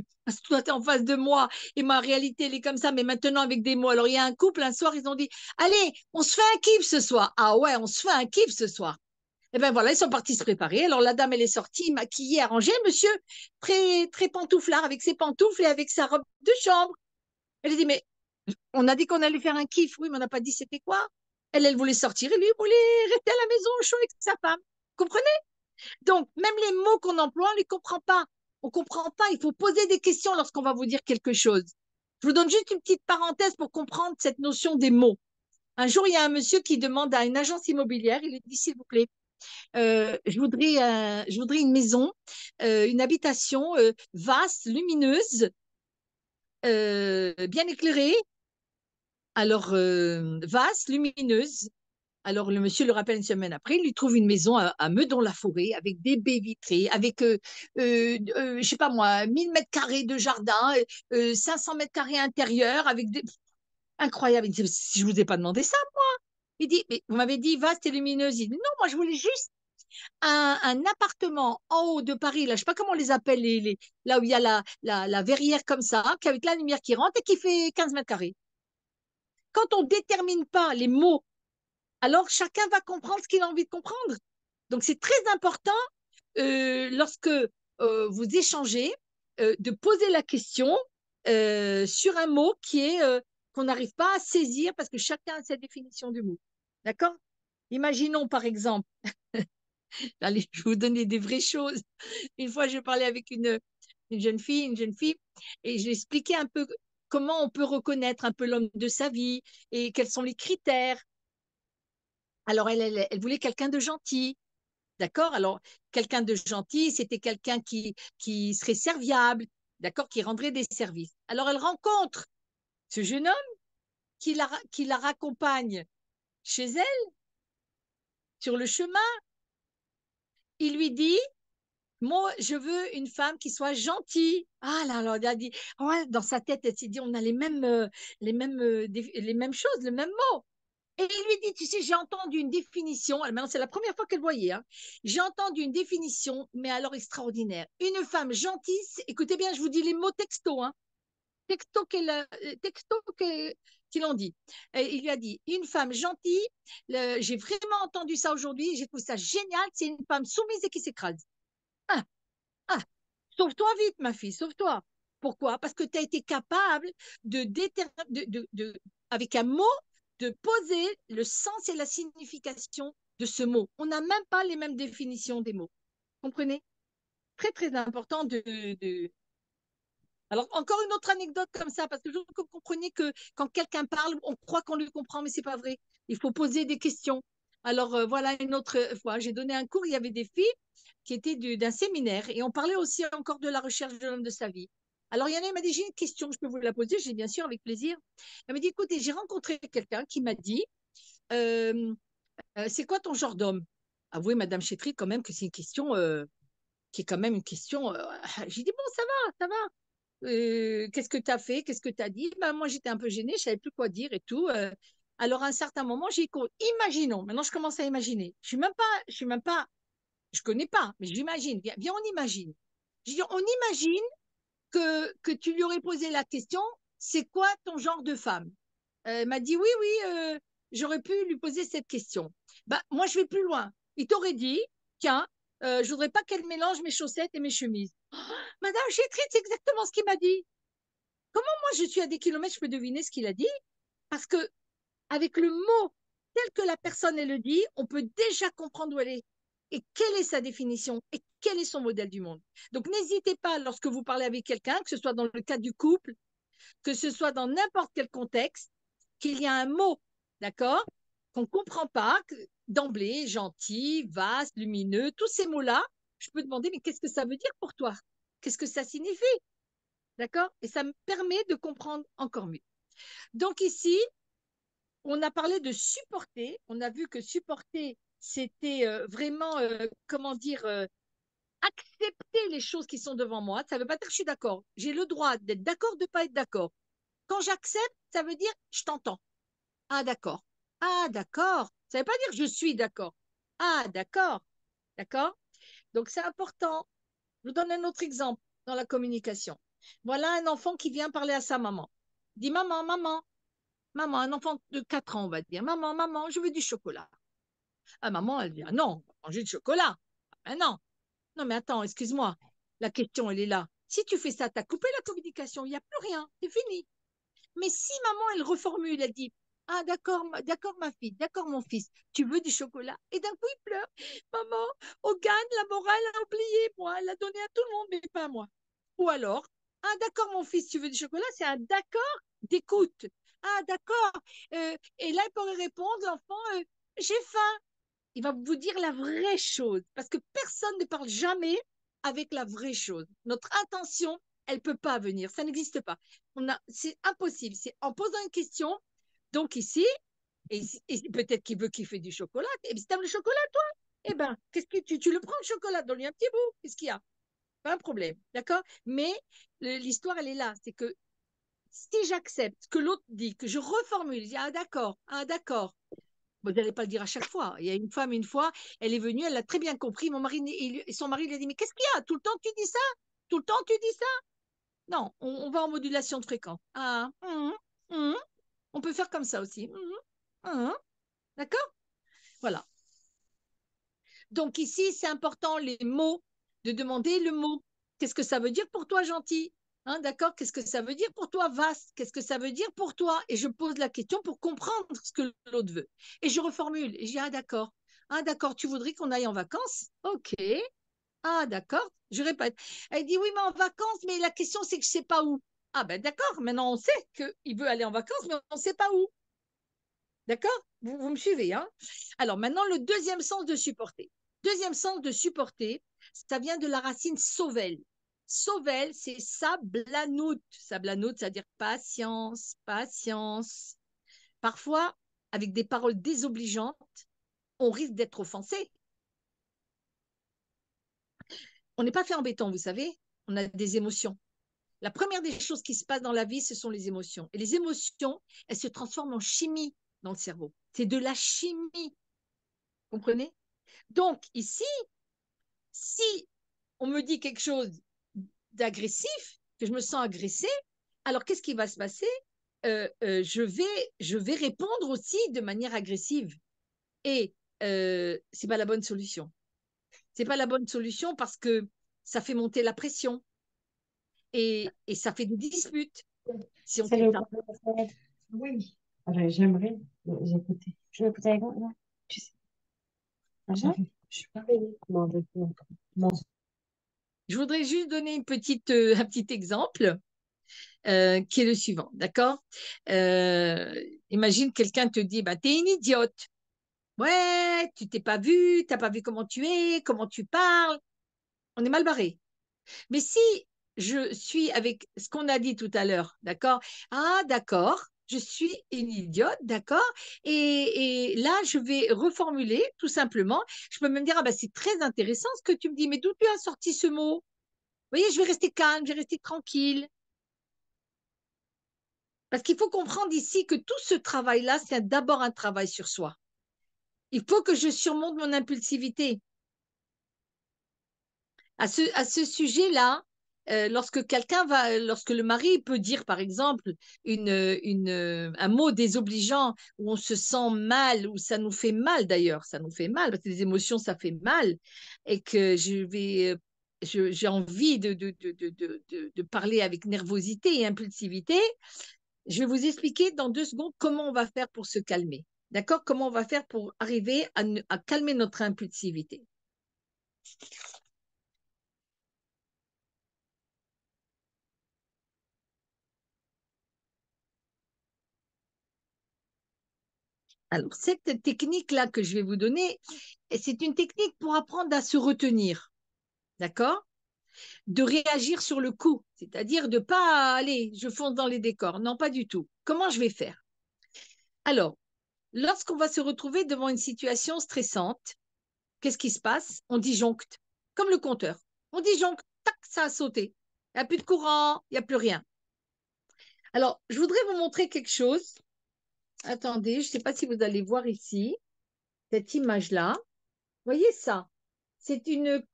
toi, tu es en face de moi et ma réalité, elle est comme ça, mais maintenant avec des mots. Alors, il y a un couple, un soir, ils ont dit Allez, on se fait un kiff ce soir. Ah ouais, on se fait un kiff ce soir. Et eh bien voilà, ils sont partis se préparer. Alors, la dame, elle est sortie, maquillée, arrangée, monsieur, très, très pantouflard, avec ses pantoufles et avec sa robe de chambre. Elle dit Mais on a dit qu'on allait faire un kiff. Oui, mais on n'a pas dit c'était quoi. Elle, elle voulait sortir et lui, il voulait rester à la maison au chaud avec sa femme. comprenez donc, même les mots qu'on emploie, on ne les comprend pas. On ne comprend pas. Il faut poser des questions lorsqu'on va vous dire quelque chose. Je vous donne juste une petite parenthèse pour comprendre cette notion des mots. Un jour, il y a un monsieur qui demande à une agence immobilière, il lui dit, s'il vous plaît, euh, je, voudrais, euh, je voudrais une maison, euh, une habitation vaste, lumineuse, bien éclairée. Alors, vaste, lumineuse. Alors le monsieur le rappelle une semaine après, il lui trouve une maison à, Meudon-la-Forêt avec des baies vitrées, avec, je euh, ne euh, euh, je sais pas moi, 1000 mètres carrés de jardin, 500 mètres carrés intérieur, avec des... Incroyable, Je dit, je vous ai pas demandé ça, moi. Il dit, mais vous m'avez dit vaste et lumineuse. non, moi je voulais juste un, appartement en haut de Paris, là, je sais pas comment on les appelle, là où il y a la, la, verrière comme ça, avec la lumière qui rentre et qui fait 15 mètres carrés. Quand on détermine pas les mots alors chacun va comprendre ce qu'il a envie de comprendre. Donc c'est très important euh, lorsque euh, vous échangez euh, de poser la question sur un mot qui est qu'on n'arrive pas à saisir parce que chacun a sa définition du mot. D'accord Imaginons par exemple, allez, je vais vous donner des vraies choses. Une fois, je parlais avec une, une jeune fille, une jeune fille, et je lui expliquais un peu comment on peut reconnaître un peu l'homme de sa vie et quels sont les critères alors, elle, voulait quelqu'un de gentil. D'accord Alors, quelqu'un de gentil, c'était quelqu'un qui, serait serviable, d'accord Qui rendrait des services. Alors, elle rencontre ce jeune homme qui la, qui la raccompagne chez elle, sur le chemin. Il lui dit, moi, je veux une femme qui soit gentille. Ah là là, a dit, dans sa tête, elle s'est dit, on a les mêmes, euh, les mêmes, euh, les mêmes choses, le même mot. Et il lui dit, tu sais, j'ai entendu une définition, maintenant c'est la première fois qu'elle voyait, hein. j'ai entendu une définition, mais alors extraordinaire. Une femme gentille, écoutez bien, je vous dis les mots texto, hein. texto qu'elle euh, texto dit. il lui a dit, une femme gentille, j'ai vraiment entendu ça aujourd'hui, j'ai trouvé ça génial, c'est une femme soumise et qui s'écrase. Ah, ah, sauve-toi vite, ma fille, sauve-toi. Pourquoi Parce que tu as été capable de, de, avec un mot, de poser le sens et la signification de ce mot. On n'a même pas les mêmes définitions des mots. Comprenez Très, très important de, Alors, encore une autre anecdote comme ça, parce que je que vous compreniez que quand quelqu'un parle, on croit qu'on le comprend, mais c'est pas vrai. Il faut poser des questions. Alors, euh, voilà une autre fois, j'ai donné un cours, il y avait des filles qui étaient d'un séminaire, et on parlait aussi encore de la recherche de l'homme de sa vie. Alors, il y en a, il m'a dit, j'ai une question, je peux vous la poser J'ai bien sûr, avec plaisir. Elle m'a dit, écoutez, j'ai rencontré quelqu'un qui m'a dit, euh, euh, c'est quoi ton genre d'homme Avouez, Madame Chétry, quand même, que c'est une question euh, qui est quand même une question. j'ai dit, bon, ça va, ça va. Qu'est-ce que tu as fait Qu'est-ce que tu as dit ben, Moi, j'étais un peu gênée, je savais plus quoi dire et tout. alors, à un certain moment, j'ai dit, imaginons, maintenant je commence à imaginer. Je suis même pas, je suis même pas, je connais pas, mais j'imagine. Viens, viens, on imagine. J'ai dit, on imagine que, tu lui aurais posé la question, c'est quoi ton genre de femme Elle m'a dit, oui, oui, euh, j'aurais pu lui poser cette question. Bah, moi, je vais plus loin. Il t'aurait dit, tiens, euh, je voudrais pas qu'elle mélange mes chaussettes et mes chemises. Madame j'ai c'est exactement ce qu'il m'a dit. Comment moi, je suis à des kilomètres, je peux deviner ce qu'il a dit Parce que avec le mot tel que la personne elle le dit, on peut déjà comprendre où elle est et quelle est sa définition quel est son modèle du monde. Donc n'hésitez pas lorsque vous parlez avec quelqu'un, que ce soit dans le cas du couple, que ce soit dans n'importe quel contexte, qu'il y a un mot, d'accord, qu'on ne comprend pas d'emblée, gentil, vaste, lumineux, tous ces mots-là, je peux demander, mais qu'est-ce que ça veut dire pour toi Qu'est-ce que ça signifie D'accord Et ça me permet de comprendre encore mieux. Donc ici, on a parlé de supporter. On a vu que supporter, c'était euh, vraiment, euh, comment dire, euh, accepter les choses qui sont devant moi, ça ne veut pas dire que je suis d'accord. J'ai le droit d'être d'accord, de ne pas être d'accord. Quand j'accepte, ça veut dire je t'entends. Ah d'accord. Ah d'accord. Ça ne veut pas dire je suis d'accord. Ah d'accord. D'accord Donc c'est important. Je vous donne un autre exemple dans la communication. Voilà un enfant qui vient parler à sa maman. Il dit maman, maman, maman, un enfant de 4 ans, on va dire, maman, maman, je veux du chocolat. Ah, maman, elle dit, ah non, on va manger du chocolat. Ah, ben non, non, mais attends, excuse-moi. La question, elle est là. Si tu fais ça, tu as coupé la communication, il n'y a plus rien, c'est fini. Mais si maman, elle reformule, elle dit Ah, d'accord, d'accord, ma fille, d'accord, mon fils, tu veux du chocolat Et d'un coup, il pleure Maman, Hogan, la morale a oublié, moi, elle l'a donné à tout le monde, mais pas à moi. Ou alors Ah, d'accord, mon fils, tu veux du chocolat C'est un d'accord d'écoute. Ah, d'accord. Euh, et là, il pourrait répondre L'enfant, euh, j'ai faim il va vous dire la vraie chose, parce que personne ne parle jamais avec la vraie chose. Notre intention, elle peut pas venir, ça n'existe pas. c'est impossible. C'est en posant une question. Donc ici, et, peut-être qu'il veut qu'il fait du chocolat. Et eh si aimes le chocolat, toi, eh ben, qu'est-ce que tu, le prends le chocolat, donne-lui un petit bout. Qu'est-ce qu'il y a Pas un problème, d'accord Mais l'histoire, elle est là, c'est que si j'accepte que l'autre dit, que je reformule, il y ah d'accord, ah d'accord, vous n'allez pas le dire à chaque fois. Il y a une femme, une fois, elle est venue, elle a très bien compris. Mon mari, son mari lui a dit Mais qu'est-ce qu'il y a Tout le temps tu dis ça Tout le temps tu dis ça Non, on, va en modulation de fréquence. Ah, hum, hum. on peut faire comme ça aussi. Hum, D'accord Voilà. Donc ici, c'est important les mots, de demander le mot. Qu'est-ce que ça veut dire pour toi, gentil Hein, d'accord Qu'est-ce que ça veut dire pour toi, vaste Qu'est-ce que ça veut dire pour toi Et je pose la question pour comprendre ce que l'autre veut. Et je reformule. Et je dis, ah d'accord. Ah d'accord, tu voudrais qu'on aille en vacances Ok. Ah d'accord, je répète. Elle dit, oui, mais en vacances, mais la question c'est que je ne sais pas où. Ah ben d'accord, maintenant on sait qu'il veut aller en vacances, mais on ne sait pas où. D'accord vous, me suivez, hein? Alors maintenant, le deuxième sens de supporter. Deuxième sens de supporter, ça vient de la racine sauvelle. Sauvel, c'est sablanout. Sablanout, c'est-à-dire patience, patience. Parfois, avec des paroles désobligeantes, on risque d'être offensé. On n'est pas fait en béton, vous savez. On a des émotions. La première des choses qui se passent dans la vie, ce sont les émotions. Et les émotions, elles se transforment en chimie dans le cerveau. C'est de la chimie. Comprenez Donc, ici, si on me dit quelque chose d'agressif, que je me sens agressée, alors qu'est-ce qui va se passer euh, euh, je, vais, je vais répondre aussi de manière agressive. Et euh, c'est pas la bonne solution. C'est pas la bonne solution parce que ça fait monter la pression et, ça fait des disputes. Si on le... Oui, ah, ben, j'aimerais euh, écouter. Je vais écouter avec moi. Tu ah je suis pas réveillée. Je voudrais juste donner euh, un petit exemple euh, qui est le suivant, d'accord euh, Imagine quelqu'un te dit, bah, t'es une idiote. Ouais, tu t'es pas vu, t'as pas vu comment tu es, comment tu parles. On est mal barré. Mais si je suis avec ce qu'on a dit tout à l'heure, d'accord Ah, d'accord, je suis une idiote, d'accord et, là, je vais reformuler tout simplement. Je peux même dire, ah bah, c'est très intéressant ce que tu me dis, mais d'où tu as sorti ce mot Vous voyez, je vais rester calme, je vais rester tranquille. Parce qu'il faut comprendre ici que tout ce travail-là, c'est d'abord un travail sur soi. Il faut que je surmonte mon impulsivité. à ce sujet-là, euh, lorsque quelqu'un va, lorsque le mari peut dire par exemple un mot désobligeant où on se sent mal, où ça nous fait mal d'ailleurs, ça nous fait mal parce que les émotions ça fait mal et que je vais euh, j'ai envie de parler avec nervosité et impulsivité. Je vais vous expliquer dans deux secondes comment on va faire pour se calmer. D'accord Comment on va faire pour arriver à calmer notre impulsivité. Alors, cette technique-là que je vais vous donner, c'est une technique pour apprendre à se retenir. D'accord De réagir sur le coup, c'est-à-dire de pas aller, je fonce dans les décors. Non, pas du tout. Comment je vais faire Alors, lorsqu'on va se retrouver devant une situation stressante, qu'est-ce qui se passe On disjoncte, comme le compteur. On disjoncte, tac, ça a sauté. Il n'y a plus de courant, il n'y a plus rien. Alors, je voudrais vous montrer quelque chose attendez, je ne sais pas si vous allez voir ici, cette image-là. Voyez ça C'est une,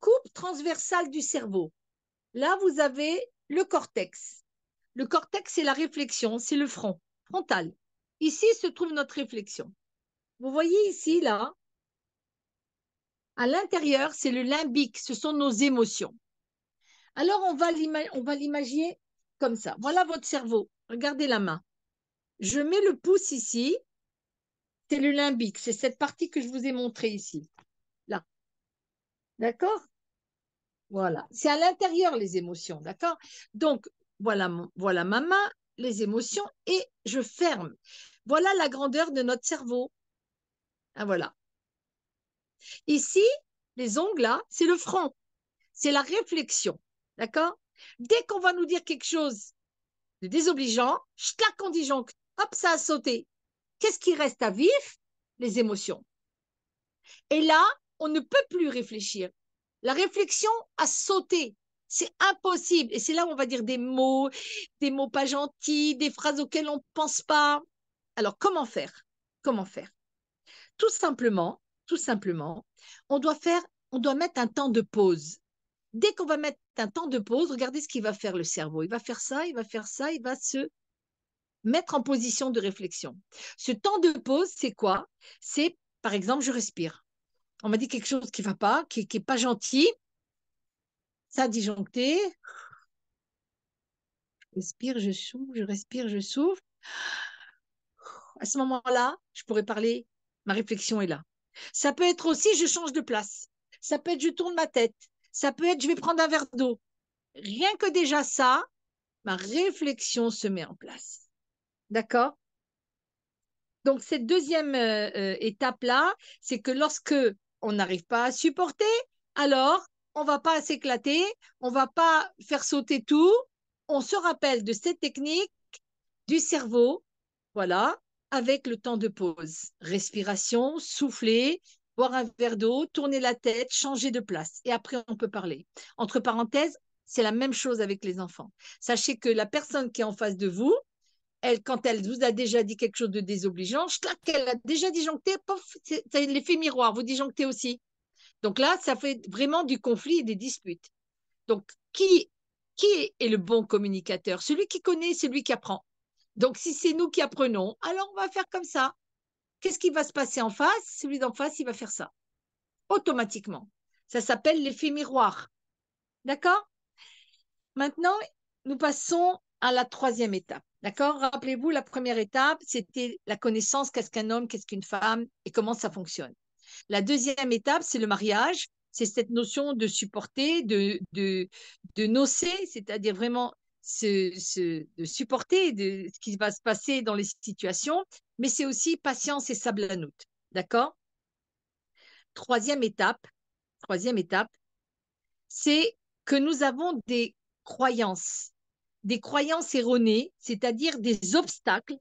coupe transversale du cerveau. Là, vous avez le cortex. Le cortex, c'est la réflexion, c'est le front, frontal. Ici se trouve notre réflexion. Vous voyez ici, là, à l'intérieur, c'est le limbique, ce sont nos émotions. Alors, on va l'imaginer comme ça. Voilà votre cerveau. Regardez la main je mets le pouce ici, c'est le limbique, c'est cette partie que je vous ai montrée ici, là. D'accord Voilà, c'est à l'intérieur les émotions, d'accord Donc, voilà, voilà ma main, les émotions, et je ferme. Voilà la grandeur de notre cerveau. Ah, voilà. Ici, les ongles, là, c'est le front, c'est la réflexion, d'accord Dès qu'on va nous dire quelque chose de désobligeant, je claque en hop, ça a sauté. Qu'est-ce qui reste à vif Les émotions. Et là, on ne peut plus réfléchir. La réflexion a sauté. C'est impossible. Et c'est là où on va dire des mots, des mots pas gentils, des phrases auxquelles on ne pense pas. Alors, comment faire Comment faire Tout simplement, tout simplement, on doit faire, on doit mettre un temps de pause. Dès qu'on va mettre un temps de pause, regardez ce qu'il va faire le cerveau. Il va faire ça, il va faire ça, il va se mettre en position de réflexion. Ce temps de pause, c'est quoi C'est, par exemple, je respire. On m'a dit quelque chose qui ne va pas, qui n'est pas gentil. Ça a disjoncté. Je respire, je souffle, je respire, je souffle. À ce moment-là, je pourrais parler, ma réflexion est là. Ça peut être aussi, je change de place. Ça peut être, je tourne ma tête. Ça peut être, je vais prendre un verre d'eau. Rien que déjà ça, ma réflexion se met en place. D'accord Donc, cette deuxième euh, euh, étape-là, c'est que lorsque on n'arrive pas à supporter, alors on va pas s'éclater, on va pas faire sauter tout. On se rappelle de cette technique du cerveau, voilà, avec le temps de pause. Respiration, souffler, boire un verre d'eau, tourner la tête, changer de place. Et après, on peut parler. Entre parenthèses, c'est la même chose avec les enfants. Sachez que la personne qui est en face de vous, elle, quand elle vous a déjà dit quelque chose de désobligeant, qu'elle a déjà disjoncté, c'est l'effet miroir, vous disjonctez aussi. Donc là, ça fait vraiment du conflit et des disputes. Donc, qui, qui est le bon communicateur Celui qui connaît, celui qui apprend. Donc, si c'est nous qui apprenons, alors on va faire comme ça. Qu'est-ce qui va se passer en face Celui d'en face, il va faire ça. Automatiquement. Ça s'appelle l'effet miroir. D'accord Maintenant, nous passons la troisième étape. D'accord Rappelez-vous, la première étape, c'était la connaissance, qu'est-ce qu'un homme, qu'est-ce qu'une femme et comment ça fonctionne. La deuxième étape, c'est le mariage, c'est cette notion de supporter, de, de, de nocer, c'est-à-dire vraiment de supporter de ce qui va se passer dans les situations, mais c'est aussi patience et sable D'accord Troisième étape, troisième étape, c'est que nous avons des croyances des croyances erronées, c'est-à-dire des obstacles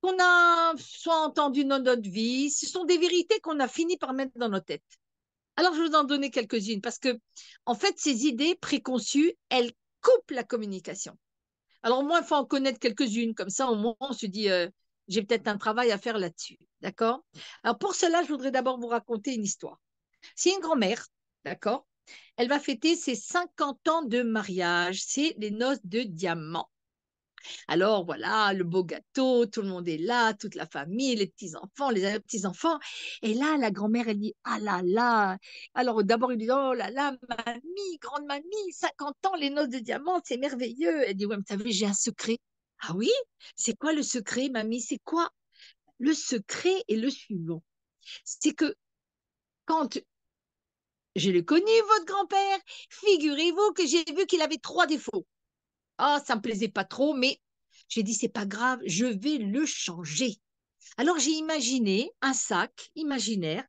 qu'on a soit entendus dans notre vie, ce sont des vérités qu'on a fini par mettre dans nos têtes. Alors, je vais vous en donner quelques-unes parce que, en fait, ces idées préconçues, elles coupent la communication. Alors, au moins, il faut en connaître quelques-unes. Comme ça, au moins, on se dit, euh, j'ai peut-être un travail à faire là-dessus. D'accord Alors, pour cela, je voudrais d'abord vous raconter une histoire. C'est une grand-mère, d'accord elle va fêter ses 50 ans de mariage. C'est les noces de diamant. Alors voilà, le beau gâteau, tout le monde est là, toute la famille, les petits-enfants, les petits-enfants. Et là, la grand-mère, elle dit Ah là là Alors d'abord, il dit Oh là là, mamie, grande mamie, 50 ans, les noces de diamant, c'est merveilleux. Elle dit Ouais, mais t'as vu, j'ai un secret. Ah oui C'est quoi le secret, mamie C'est quoi Le secret est le suivant c'est que quand je le connu, votre grand-père. Figurez-vous que j'ai vu qu'il avait trois défauts. Ah, ça me plaisait pas trop, mais j'ai dit c'est pas grave, je vais le changer. Alors j'ai imaginé un sac imaginaire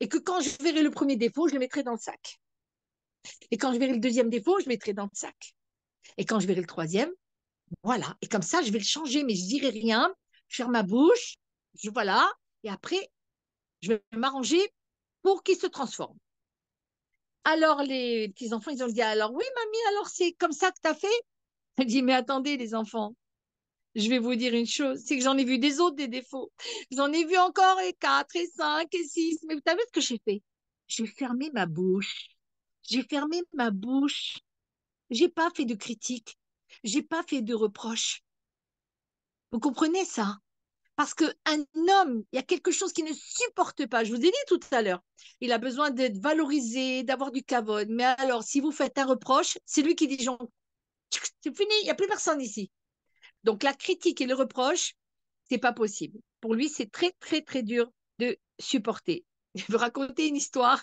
et que quand je verrai le premier défaut, je le mettrai dans le sac. Et quand je verrai le deuxième défaut, je le mettrai dans le sac. Et quand je verrai le troisième, voilà. Et comme ça, je vais le changer, mais je dirai rien. Je ferme ma bouche, je voilà. Et après, je vais m'arranger pour qu'il se transforme. Alors, les petits-enfants, ils ont dit Alors, oui, mamie, alors c'est comme ça que tu as fait Elle dit Mais attendez, les enfants, je vais vous dire une chose c'est que j'en ai vu des autres, des défauts. J'en ai vu encore et quatre, et cinq et six, Mais vous savez ce que j'ai fait J'ai fermé ma bouche. J'ai fermé ma bouche. J'ai pas fait de critique. J'ai pas fait de reproches. Vous comprenez ça parce qu'un homme, il y a quelque chose qui ne supporte pas. Je vous ai dit tout à l'heure, il a besoin d'être valorisé, d'avoir du cavode. Mais alors, si vous faites un reproche, c'est lui qui dit C'est fini, il n'y a plus personne ici. Donc, la critique et le reproche, c'est pas possible. Pour lui, c'est très, très, très dur de supporter. Je vais vous raconter une histoire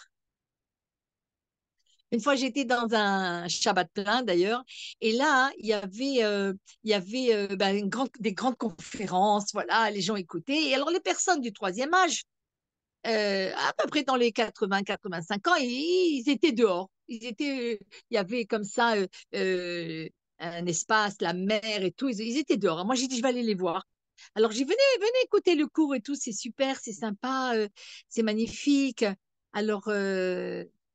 une fois, j'étais dans un Shabbat plein d'ailleurs, et là, il y avait, euh, il y avait euh, ben, une grande, des grandes conférences, voilà, les gens écoutaient. Et alors, les personnes du troisième âge, euh, à peu près dans les 80-85 ans, ils étaient dehors. Ils étaient, il y avait comme ça un espace, la mer et tout. Ils, étaient dehors. Moi, j'ai dit, je vais aller les voir. Alors j'ai venez, venez écouter le cours et tout, c'est super, c'est sympa, c'est magnifique. Alors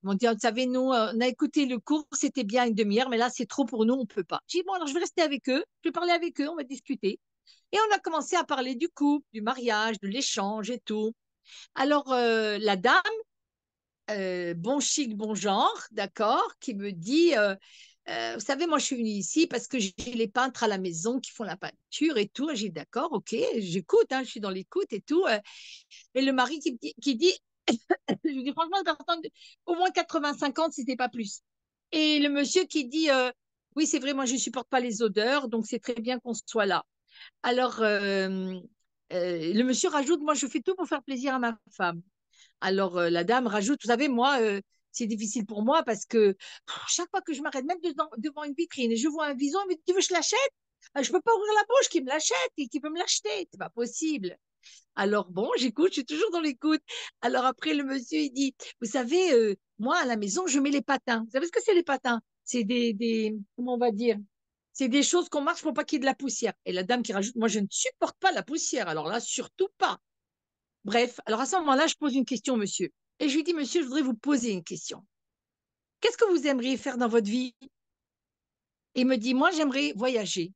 ils m'ont dit, «Ah, vous savez, nous, euh, on a écouté le cours, c'était bien une demi-heure, mais là, c'est trop pour nous, on ne peut pas. J'ai dit, bon, alors je vais rester avec eux, je vais parler avec eux, on va discuter. Et on a commencé à parler du couple, du mariage, de l'échange et tout. Alors, euh, la dame, euh, bon chic, bon genre, d'accord, qui me dit, vous savez, moi, je suis venue ici parce que j'ai les peintres à la maison qui font la peinture et tout. J'ai dit, d'accord, ok, j'écoute, hein, je suis dans l'écoute et tout. et le mari qui dit, je dis franchement, au moins 85 ans, si ce pas plus. Et le monsieur qui dit euh, Oui, c'est vrai, moi, je ne supporte pas les odeurs, donc c'est très bien qu'on soit là. Alors, euh, euh, le monsieur rajoute Moi, je fais tout pour faire plaisir à ma femme. Alors, la dame rajoute Vous savez, moi, c'est difficile pour moi parce que chaque fois que je m'arrête, même devant une vitrine, et je vois un vison, mais tu veux que je l'achète Je ne peux pas ouvrir la bouche qui me l'achète et qui peut me l'acheter. C'est pas possible. Alors bon, j'écoute, je suis toujours dans l'écoute. Alors après, le monsieur, il dit, vous savez, euh, moi, à la maison, je mets les patins. Vous savez ce que c'est les patins C'est des, des, comment on va dire C'est des choses qu'on marche pour pas qu'il y ait de la poussière. Et la dame qui rajoute, moi, je ne supporte pas la poussière. Alors là, surtout pas. Bref, alors à ce moment-là, je pose une question, monsieur. Et je lui dis, monsieur, je voudrais vous poser une question. Qu'est-ce que vous aimeriez faire dans votre vie Il me dit, moi, j'aimerais voyager.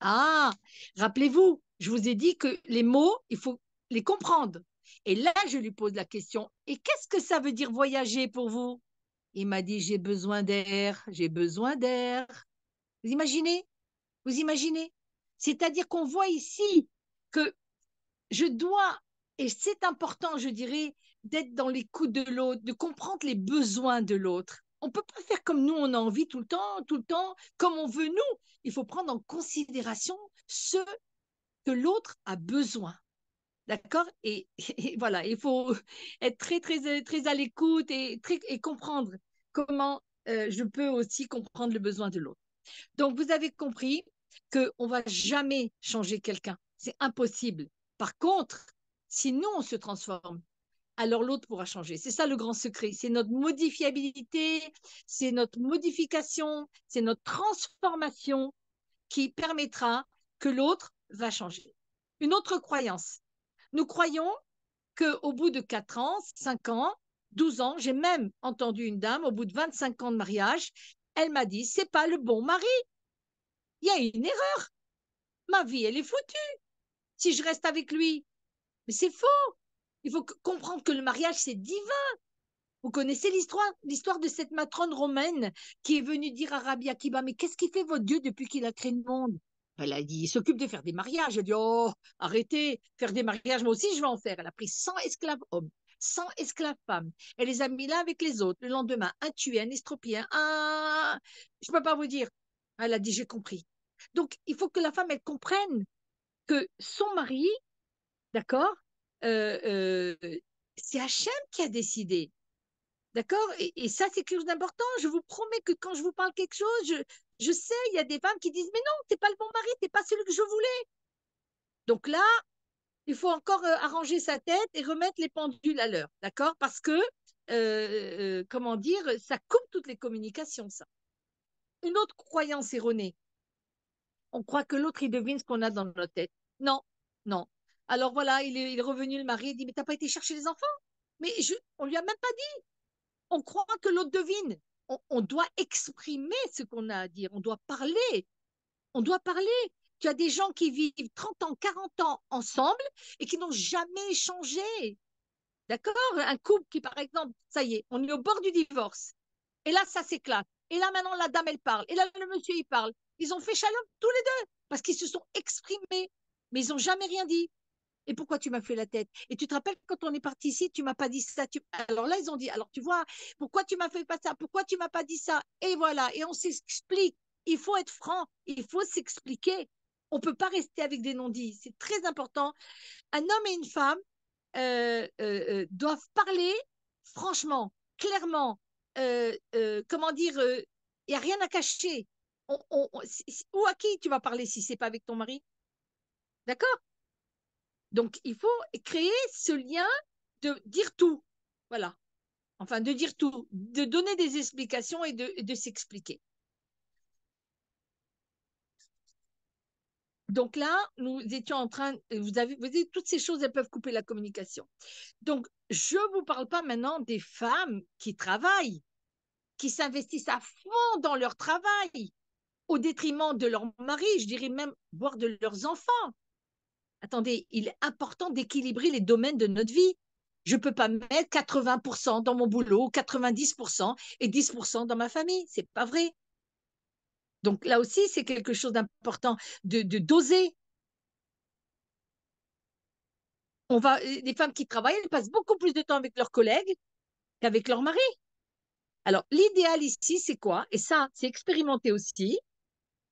Ah, rappelez-vous, je vous ai dit que les mots, il faut les comprendre. Et là, je lui pose la question, et qu'est-ce que ça veut dire voyager pour vous Il m'a dit, j'ai besoin d'air, j'ai besoin d'air. Vous imaginez Vous imaginez C'est-à-dire qu'on voit ici que je dois, et c'est important, je dirais, d'être dans les l'écoute de l'autre, de comprendre les besoins de l'autre. On ne peut pas faire comme nous, on a envie tout le temps, tout le temps, comme on veut nous. Il faut prendre en considération ce que l'autre a besoin. D'accord et, voilà, il faut être très, très, très à l'écoute et, comprendre comment euh, je peux aussi comprendre le besoin de l'autre. Donc, vous avez compris qu'on ne va jamais changer quelqu'un. C'est impossible. Par contre, si nous, on se transforme, alors l'autre pourra changer. C'est ça le grand secret. C'est notre modifiabilité, c'est notre modification, c'est notre transformation qui permettra que l'autre va changer. Une autre croyance. Nous croyons qu'au bout de 4 ans, 5 ans, 12 ans, j'ai même entendu une dame au bout de 25 ans de mariage, elle m'a dit c'est pas le bon mari. Il y a une erreur. Ma vie, elle est foutue si je reste avec lui. Mais c'est faux. Il faut comprendre que le mariage, c'est divin. Vous connaissez l'histoire, l'histoire de cette matrone romaine qui est venue dire à Rabbi Akiba, mais qu'est-ce qui fait votre Dieu depuis qu'il a créé le monde elle a dit, il s'occupe de faire des mariages. Elle a dit, oh, arrêtez, faire des mariages, moi aussi je vais en faire. Elle a pris 100 esclaves hommes, 100 esclaves femmes. Elle les a mis là avec les autres. Le lendemain, un tué, un estropié, un... je ne peux pas vous dire. Elle a dit, j'ai compris. Donc, il faut que la femme, elle comprenne que son mari, d'accord, euh, euh, c'est Hachem qui a décidé. D'accord et, ça, c'est quelque chose d'important. Je vous promets que quand je vous parle quelque chose, je, je sais, il y a des femmes qui disent, mais non, t'es pas le bon mari, t'es pas celui que je voulais. Donc là, il faut encore euh, arranger sa tête et remettre les pendules à l'heure, d'accord Parce que, euh, euh, comment dire, ça coupe toutes les communications, ça. Une autre croyance erronée. On croit que l'autre, il devine ce qu'on a dans notre tête. Non, non. Alors voilà, il est, revenu le mari, il dit, mais t'as pas été chercher les enfants Mais je, on lui a même pas dit. On croit que l'autre devine on, doit exprimer ce qu'on a à dire, on doit parler, on doit parler. Tu as des gens qui vivent 30 ans, 40 ans ensemble et qui n'ont jamais changé, D'accord Un couple qui, par exemple, ça y est, on est au bord du divorce. Et là, ça s'éclate. Et là, maintenant, la dame, elle parle. Et là, le monsieur, il parle. Ils ont fait chalom tous les deux parce qu'ils se sont exprimés, mais ils n'ont jamais rien dit. Et pourquoi tu m'as fait la tête Et tu te rappelles quand on est parti ici, tu m'as pas dit ça. Alors là, ils ont dit, alors tu vois, pourquoi tu m'as fait pas ça Pourquoi tu m'as pas dit ça Et voilà, et on s'explique. Il faut être franc, il faut s'expliquer. On ne peut pas rester avec des non-dits. C'est très important. Un homme et une femme euh, euh, euh, doivent parler franchement, clairement. comment dire Il n'y a rien à cacher. ou à qui tu vas parler si c'est pas avec ton mari D'accord donc, il faut créer ce lien de dire tout. Voilà. Enfin, de dire tout, de donner des explications et de, s'expliquer. Donc là, nous étions en train, vous avez, vous toutes ces choses, elles peuvent couper la communication. Donc, je ne vous parle pas maintenant des femmes qui travaillent, qui s'investissent à fond dans leur travail, au détriment de leur mari, je dirais même, voire de leurs enfants attendez, il est important d'équilibrer les domaines de notre vie. Je ne peux pas mettre 80% dans mon boulot, 90% et 10% dans ma famille. C'est pas vrai. Donc là aussi, c'est quelque chose d'important de, doser. On va, les femmes qui travaillent, elles passent beaucoup plus de temps avec leurs collègues qu'avec leur mari. Alors, l'idéal ici, c'est quoi Et ça, c'est expérimenté aussi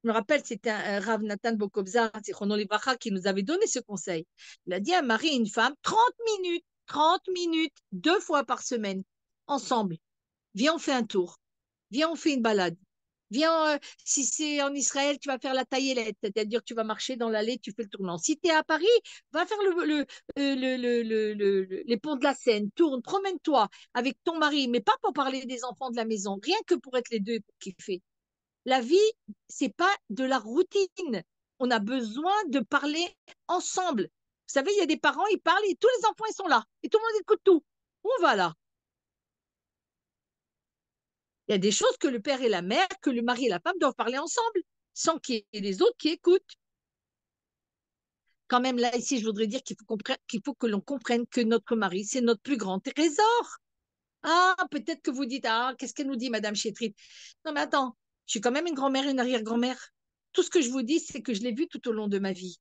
me rappelle, c'était un Rav Nathan Bokobzar, qui nous avait donné ce conseil. Il a dit à un mari et une femme 30 minutes, 30 minutes, deux fois par semaine, ensemble. Viens, on fait un tour. Viens, on fait une balade. Viens, euh, si c'est en Israël, tu vas faire la taillelette, c'est-à-dire tu vas marcher dans l'allée, tu fais le tournant. Si tu es à Paris, va faire euh, le, le, le les ponts de la Seine, tourne, promène-toi avec ton mari, mais pas pour parler des enfants de la maison, rien que pour être les deux qui kiffer. La vie, c'est pas de la routine. On a besoin de parler ensemble. Vous savez, il y a des parents, ils parlent et tous les enfants, ils sont là. Et tout le monde écoute tout. on va là Il y a des choses que le père et la mère, que le mari et la femme doivent parler ensemble, sans qu'il y ait les autres qui écoutent quand même là ici, je voudrais dire qu'il faut, qu'il faut que l'on comprenne que notre mari, c'est notre plus grand trésor. Ah, peut-être que vous dites, ah, qu'est-ce qu'elle nous dit, Madame Chétrit Non, mais attends, je suis quand même une grand-mère une arrière-grand-mère. Tout ce que je vous dis, c'est que je l'ai vu tout au long de ma vie.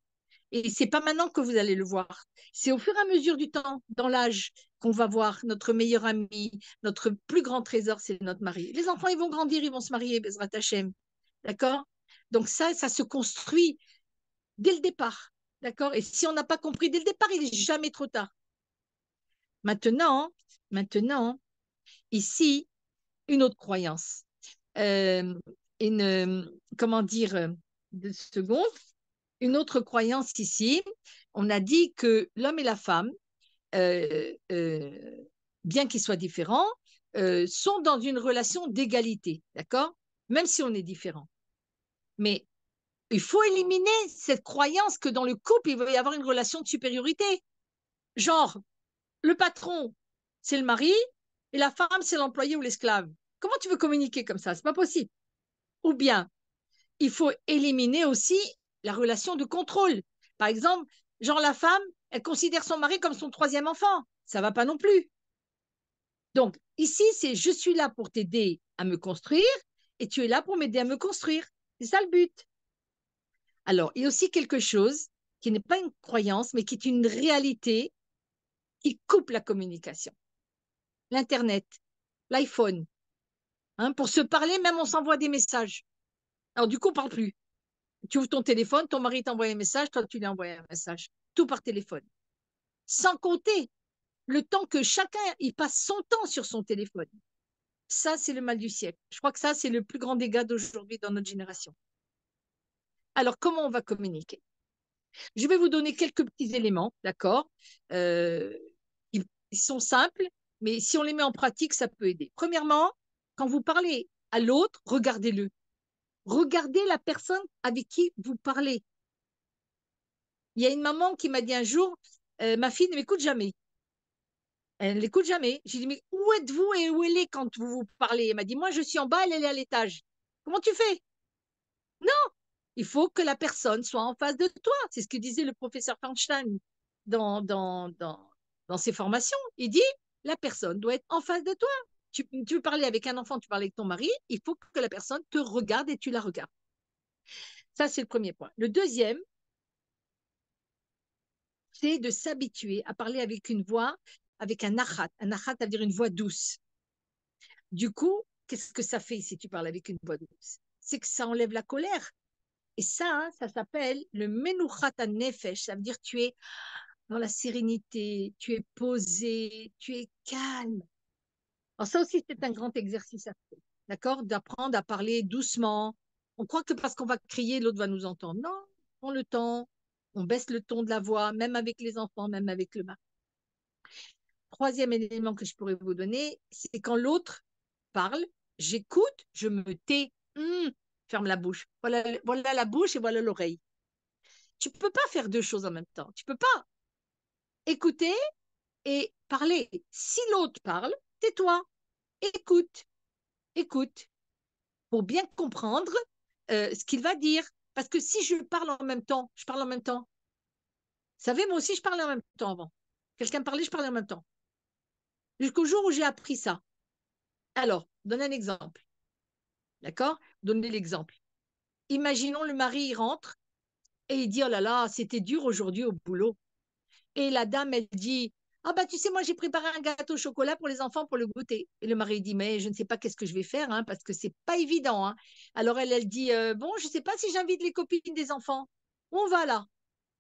Et c'est pas maintenant que vous allez le voir. C'est au fur et à mesure du temps, dans l'âge, qu'on va voir notre meilleur ami, notre plus grand trésor, c'est notre mari. Les enfants, ils vont grandir, ils vont se marier, Bezrat Hachem. D'accord Donc ça, ça se construit dès le départ. D'accord Et si on n'a pas compris dès le départ, il n'est jamais trop tard. Maintenant, maintenant, ici, une autre croyance. Euh, une, euh, comment dire, euh, de secondes, une autre croyance ici. On a dit que l'homme et la femme, bien qu'ils soient différents, sont dans une relation d'égalité, d'accord Même si on est différent. Mais il faut éliminer cette croyance que dans le couple, il va y avoir une relation de supériorité. Genre, le patron, c'est le mari, et la femme, c'est l'employé ou l'esclave. Comment tu veux communiquer comme ça C'est pas possible. Ou bien, il faut éliminer aussi la relation de contrôle. Par exemple, genre la femme, elle considère son mari comme son troisième enfant. Ça va pas non plus. Donc, ici, c'est je suis là pour t'aider à me construire et tu es là pour m'aider à me construire. C'est ça le but. Alors, il y a aussi quelque chose qui n'est pas une croyance, mais qui est une réalité qui coupe la communication. L'Internet, l'iPhone, Hein, pour se parler, même on s'envoie des messages. Alors du coup, on ne parle plus. Tu ouvres ton téléphone, ton mari t'envoie un message, toi tu lui envoies un message. Tout par téléphone. Sans compter le temps que chacun il passe son temps sur son téléphone. Ça, c'est le mal du siècle. Je crois que ça, c'est le plus grand dégât d'aujourd'hui dans notre génération. Alors, comment on va communiquer Je vais vous donner quelques petits éléments, d'accord euh, ils sont simples, mais si on les met en pratique, ça peut aider. Premièrement, quand vous parlez à l'autre, regardez-le. Regardez la personne avec qui vous parlez. Il y a une maman qui m'a dit un jour, euh, ma fille ne m'écoute jamais. Elle l'écoute jamais. J'ai dit, mais où êtes-vous et où elle est quand vous vous parlez Elle m'a dit, moi, je suis en bas, elle, est à l'étage. Comment tu fais Non, il faut que la personne soit en face de toi. C'est ce que disait le professeur Feinstein dans, dans, dans, dans ses formations. Il dit, la personne doit être en face de toi tu, tu veux parler avec un enfant, tu parles avec ton mari, il faut que la personne te regarde et tu la regardes. Ça, c'est le premier point. Le deuxième, c'est de s'habituer à parler avec une voix, avec un achat. Un achat, ça veut dire une voix douce. Du coup, qu'est-ce que ça fait si tu parles avec une voix douce C'est que ça enlève la colère. Et ça, hein, ça s'appelle le menuchat nefesh. Ça veut dire tu es dans la sérénité, tu es posé, tu es calme. Alors ça aussi, c'est un grand exercice à faire, d'accord D'apprendre à parler doucement. On croit que parce qu'on va crier, l'autre va nous entendre. Non, on le temps, on baisse le ton de la voix, même avec les enfants, même avec le mari. Troisième élément que je pourrais vous donner, c'est quand l'autre parle, j'écoute, je me tais, hum, ferme la bouche. Voilà, voilà la bouche et voilà l'oreille. Tu peux pas faire deux choses en même temps. Tu peux pas écouter et parler. Si l'autre parle, tais-toi, écoute, écoute, pour bien comprendre euh, ce qu'il va dire. Parce que si je parle en même temps, je parle en même temps. Vous savez, moi aussi, je parlais en même temps avant. Quelqu'un parlait, je parlais en même temps. Jusqu'au jour où j'ai appris ça. Alors, donne un exemple. D'accord Donnez l'exemple. Imaginons le mari, rentre et il dit, oh là là, c'était dur aujourd'hui au boulot. Et la dame, elle dit, ah bah tu sais, moi j'ai préparé un gâteau au chocolat pour les enfants pour le goûter. Et le mari dit, mais je ne sais pas qu'est-ce que je vais faire, hein, parce que c'est pas évident. Hein. Alors elle, elle dit, euh, bon, je ne sais pas si j'invite les copines des enfants. On va là.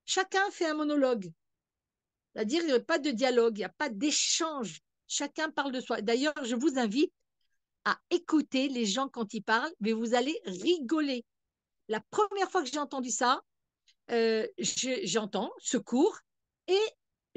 Chacun fait un monologue. C'est-à-dire, il n'y a pas de dialogue, il n'y a pas d'échange. Chacun parle de soi. D'ailleurs, je vous invite à écouter les gens quand ils parlent, mais vous allez rigoler. La première fois que j'ai entendu ça, euh, j'entends ce cours et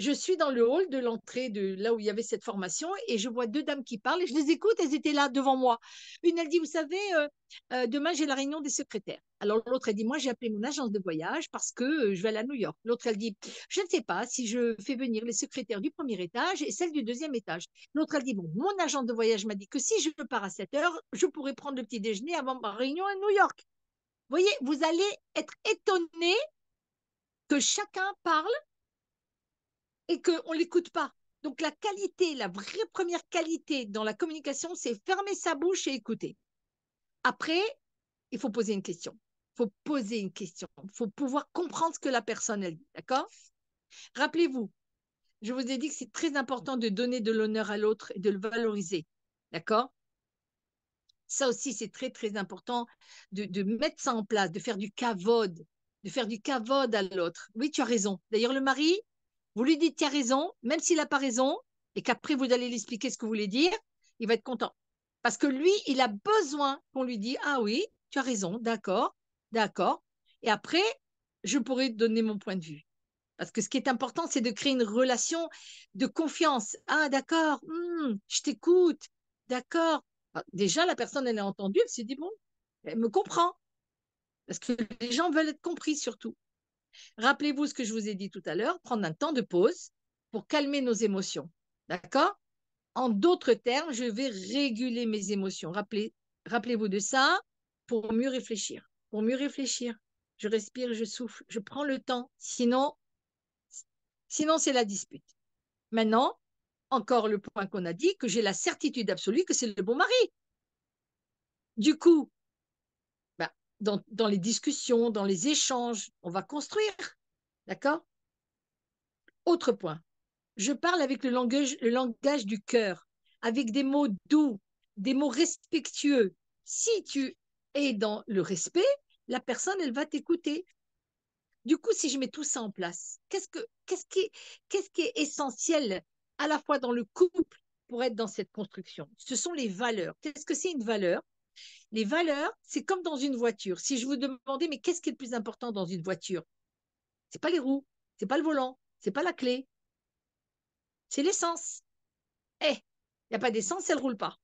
je suis dans le hall de l'entrée de là où il y avait cette formation et je vois deux dames qui parlent et je les écoute, elles étaient là devant moi. Une, elle dit, vous savez, euh, euh, demain j'ai la réunion des secrétaires. Alors l'autre, elle dit, moi j'ai appelé mon agence de voyage parce que euh, je vais à New York. L'autre, elle dit, je ne sais pas si je fais venir les secrétaires du premier étage et celle du deuxième étage. L'autre, elle dit, bon, mon agent de voyage m'a dit que si je pars à 7 heures, je pourrais prendre le petit déjeuner avant ma réunion à New York. Vous voyez, vous allez être étonnés que chacun parle et qu'on ne l'écoute pas. Donc la qualité, la vraie première qualité dans la communication, c'est fermer sa bouche et écouter. Après, il faut poser une question. Il faut poser une question. Il faut pouvoir comprendre ce que la personne elle dit. D'accord Rappelez-vous, je vous ai dit que c'est très important de donner de l'honneur à l'autre et de le valoriser. D'accord Ça aussi, c'est très, très important de, de, mettre ça en place, de faire du cavode, de faire du cavode à l'autre. Oui, tu as raison. D'ailleurs, le mari, vous lui dites, tu as raison, même s'il n'a pas raison, et qu'après vous allez lui expliquer ce que vous voulez dire, il va être content. Parce que lui, il a besoin qu'on lui dise, ah oui, tu as raison, d'accord, d'accord. Et après, je pourrai donner mon point de vue. Parce que ce qui est important, c'est de créer une relation de confiance. Ah, d'accord, hmm, je t'écoute, d'accord. Ah, déjà, la personne, elle a entendu, elle s'est dit, bon, elle me comprend. Parce que les gens veulent être compris surtout. Rappelez-vous ce que je vous ai dit tout à l'heure, prendre un temps de pause pour calmer nos émotions. D'accord En d'autres termes, je vais réguler mes émotions. Rappelez, vous de ça pour mieux réfléchir. Pour mieux réfléchir, je respire, je souffle, je prends le temps. Sinon, sinon c'est la dispute. Maintenant, encore le point qu'on a dit, que j'ai la certitude absolue que c'est le bon mari. Du coup, dans, les discussions, dans les échanges. On va construire. D'accord Autre point. Je parle avec le langage, le langage du cœur, avec des mots doux, des mots respectueux. Si tu es dans le respect, la personne, elle va t'écouter. Du coup, si je mets tout ça en place, qu'est-ce, que, qui, qu'est-ce qui est essentiel à la fois dans le couple pour être dans cette construction Ce sont les valeurs. Qu'est-ce que c'est une valeur les valeurs, c'est comme dans une voiture. Si je vous demandais, mais qu'est-ce qui est le plus important dans une voiture C'est pas les roues, c'est pas le volant, c'est pas la clé, c'est l'essence. Eh, il n'y a pas d'essence, elle roule pas.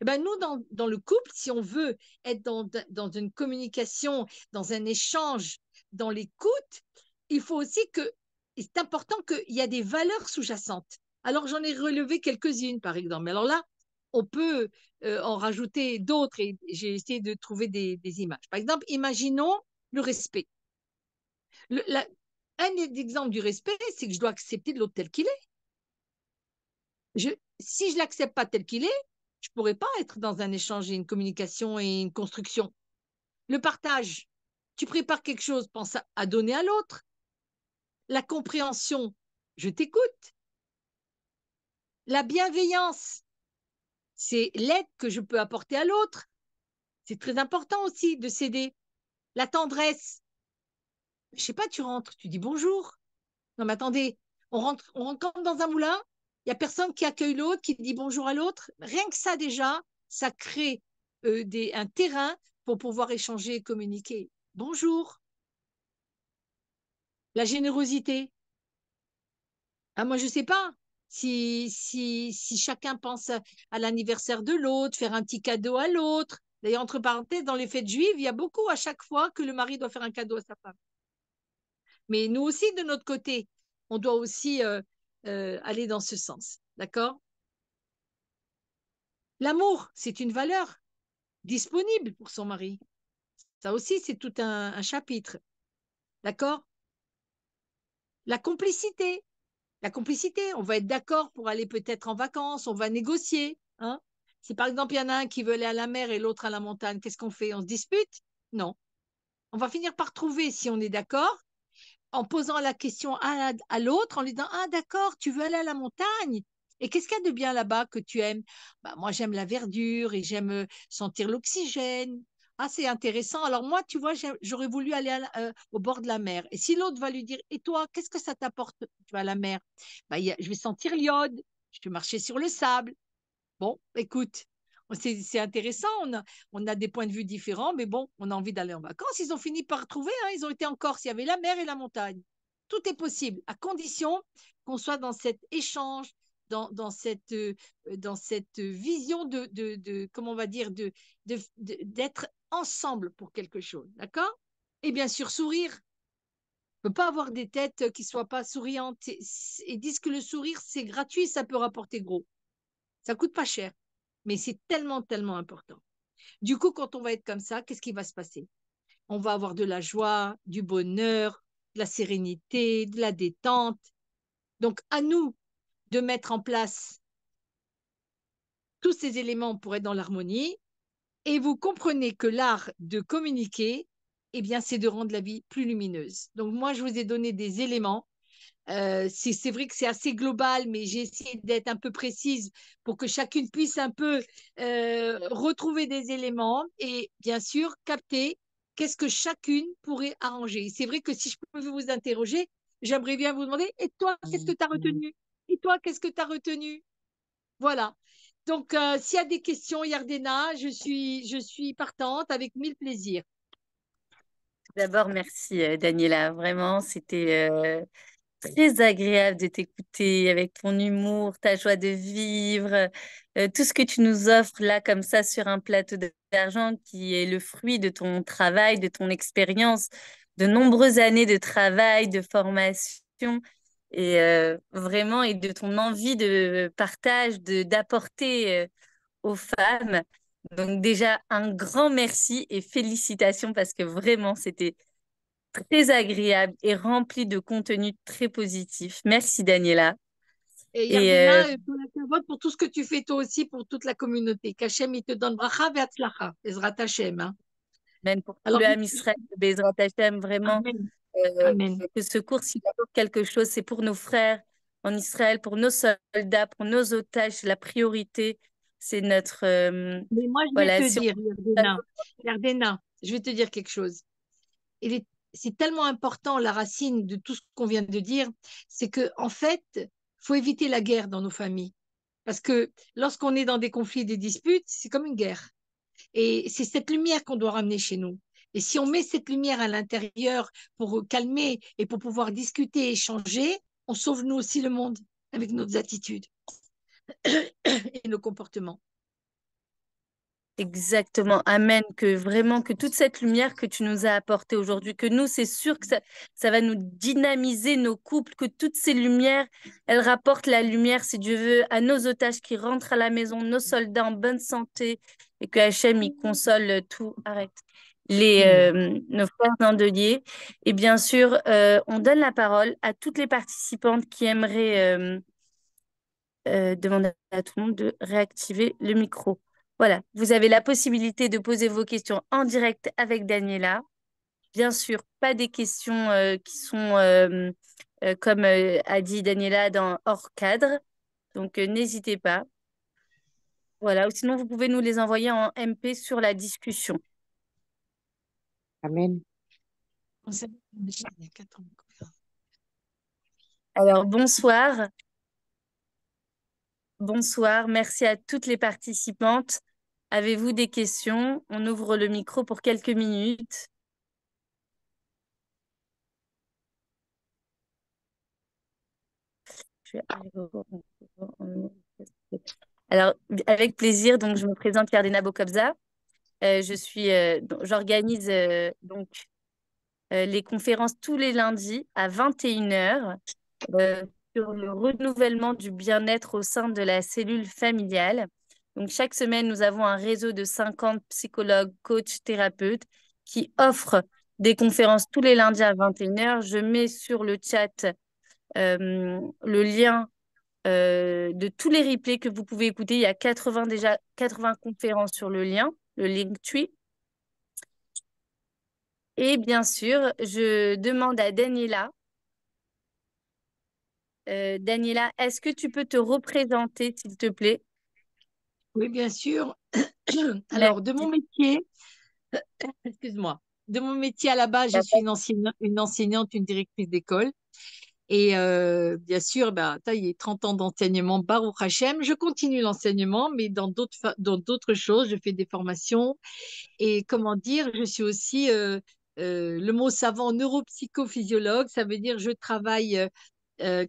Eh ben nous, dans, le couple, si on veut être dans, dans une communication, dans un échange, dans l'écoute, il faut aussi que, c'est important qu'il y a des valeurs sous-jacentes. Alors j'en ai relevé quelques-unes, par exemple. Mais alors là, on peut euh, en rajouter d'autres et j'ai essayé de trouver des, images. Par exemple, imaginons le respect. un e-, exemple du respect, c'est que je dois accepter de l'autre tel qu'il est. si je ne l'accepte pas tel qu'il est, je ne pourrais pas être dans un échange et une communication et une construction. Le partage, tu prépares quelque chose, pense à donner à l'autre. La compréhension, je t'écoute. La bienveillance, c'est l'aide que je peux apporter à l'autre. C'est très important aussi de céder La tendresse. Je sais pas, tu rentres, tu dis bonjour. Non, mais attendez, on rentre, on rentre dans un moulin. Il y a personne qui accueille l'autre, qui dit bonjour à l'autre. Rien que ça déjà, ça crée euh, des, un terrain pour pouvoir échanger et communiquer. Bonjour. La générosité. Ah, moi, je sais pas si, chacun pense à l'anniversaire de l'autre, faire un petit cadeau à l'autre. D'ailleurs, entre parenthèses, dans les fêtes juives, il y a beaucoup à chaque fois que le mari doit faire un cadeau à sa femme. Mais nous aussi, de notre côté, on doit aussi euh, euh, aller dans ce sens. D'accord L'amour, c'est une valeur disponible pour son mari. Ça aussi, c'est tout un chapitre. D'accord La complicité, la complicité. On va être d'accord pour aller peut-être en vacances, on va négocier. Hein si par exemple il y en a un qui veut aller à la mer et l'autre à la montagne, qu'est-ce qu'on fait On se dispute Non. On va finir par trouver, si on est d'accord, en posant la question à, à l'autre, en lui disant Ah, d'accord, tu veux aller à la montagne et qu'est-ce qu'il y a de bien là-bas que tu aimes bah, Moi, j'aime la verdure et j'aime euh, sentir l'oxygène. Ah, c'est intéressant. Alors moi, tu vois, j'aurais voulu aller euh, au bord de la mer. Et si l'autre va lui dire, et toi, qu'est-ce que ça t'apporte, tu vas à la mer bah, Je vais sentir l'iode, je vais marcher sur le sable. Bon, écoute, c'est intéressant, on a, on a, des points de vue différents, mais bon, on a envie d'aller en vacances. Ils ont fini par trouver, hein. ils ont été en Corse, il y avait la mer et la montagne. Tout est possible, à condition qu'on soit dans cet échange, dans, cette, euh, dans cette vision de, de, comment on va dire, de, d'être ensemble pour quelque chose, d'accord Et bien sûr, sourire. On peut pas avoir des têtes qui soient pas souriantes et, disent que le sourire, c'est gratuit, ça peut rapporter gros. Ça coûte pas cher, mais c'est tellement, tellement important. Du coup, quand on va être comme ça, qu'est-ce qui va se passer On va avoir de la joie, du bonheur, de la sérénité, de la détente. Donc, à nous de mettre en place tous ces éléments pour être dans l'harmonie. Et vous comprenez que l'art de communiquer, eh bien, c'est de rendre la vie plus lumineuse. Donc moi, je vous ai donné des éléments. Euh, c'est vrai que c'est assez global, mais j'ai essayé d'être un peu précise pour que chacune puisse un peu euh, retrouver des éléments et bien sûr capter qu'est-ce que chacune pourrait arranger. C'est vrai que si je peux vous interroger, j'aimerais bien vous demander, et toi, qu'est-ce mm. que tu as retenu et toi, qu'est-ce que tu as retenu Voilà. Donc, euh, s'il y a des questions, Yardena, je suis, je suis partante avec mille plaisirs. D'abord, merci euh, Daniela. Vraiment, c'était euh, très agréable de t'écouter avec ton humour, ta joie de vivre, tout ce que tu nous offres là comme ça sur un plateau d'argent qui est le fruit de ton travail, de ton expérience, de nombreuses années de travail, de formation et euh, vraiment et de ton envie de partage, de d'apporter euh, aux femmes. Donc déjà un grand merci et félicitations parce que vraiment c'était très agréable et rempli de contenu très positif. Merci Daniela. Et euh, pour tout ce que tu fais toi aussi pour toute la communauté. Kachem, il te donne bracha ve'atzlacha, ezra Hein. pour tout le vraiment. Amen le euh, Que ce cours, s'il quelque chose, c'est pour nos frères en Israël, pour nos soldats, pour nos otages. La priorité, c'est notre. Euh, Mais moi, je vais te dire, on... Yardena, je vais te dire quelque chose. c'est tellement important la racine de tout ce qu'on vient de dire, c'est que en fait, faut éviter la guerre dans nos familles, parce que lorsqu'on est dans des conflits, des disputes, c'est comme une guerre. Et c'est cette lumière qu'on doit ramener chez nous. Et si on met cette lumière à l'intérieur pour euh, calmer et pour pouvoir discuter, et échanger, on sauve nous aussi le monde avec nos attitudes et nos comportements. Exactement. Amen. Que vraiment, que toute cette lumière que tu nous as apportée aujourd'hui, que nous, c'est sûr que ça, ça, va nous dynamiser nos couples, que toutes ces lumières, elles rapportent la lumière, si Dieu veut, à nos otages qui rentrent à la maison, nos soldats en bonne santé, et que Hachem, il console tout. Arrête les, mm. euh, nos frères d'Andelier. Et bien sûr, euh, on donne la parole à toutes les participantes qui aimeraient euh, demander à tout le monde de réactiver le micro. Voilà, vous avez la possibilité de poser vos questions en direct avec Daniela. Bien sûr, pas des questions qui sont, comme a dit Daniela, dans hors cadre. Donc, n'hésitez pas. Voilà, ou sinon, vous pouvez nous les envoyer en MP sur la discussion. Amen. Alors, bonsoir. Bonsoir, merci à toutes les participantes. Avez-vous des questions On ouvre le micro pour quelques minutes. Alors, avec plaisir, donc je me présente Cardena Bokobza. Euh, je suis, euh, j'organise euh, donc les conférences tous les lundis à 21h sur le renouvellement du bien-être au sein de la cellule familiale. Donc, chaque semaine, nous avons un réseau de 50 psychologues, coachs, thérapeutes qui offrent des conférences tous les lundis à 21h. Je mets sur le chat le lien de tous les replays que vous pouvez écouter. Il y a 80 déjà 80 conférences sur le lien le Linktree. Et bien sûr, je demande à Daniela. Euh, Daniela, est-ce que tu peux te représenter, s'il te plaît Oui, bien sûr. Alors, de mon métier, excuse-moi, de mon métier à la base, je suis une, enseignante, une directrice d'école. Et euh, bien sûr, ben, il y a 30 ans d'enseignement, Baruch Hashem. Je continue l'enseignement, mais dans d'autres, dans d'autres choses. Je fais des formations. Et comment dire, je suis aussi, euh, euh, le mot savant, neuropsychophysiologue. Ça veut dire je travaille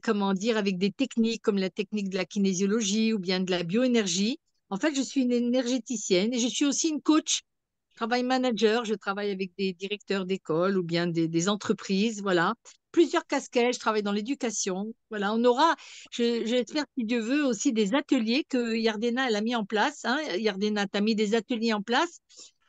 comment dire, avec des techniques comme la technique de la kinésiologie ou bien de la bioénergie. En fait, je suis une énergéticienne et je suis aussi une coach. Je travaille manager, je travaille avec des directeurs d'école ou bien des entreprises, voilà plusieurs casquettes, je travaille dans l'éducation. Voilà, on aura, j'espère, je, si Dieu veut, aussi des ateliers que Yardena elle a mis en place. Hein. Yardena, tu as mis des ateliers en place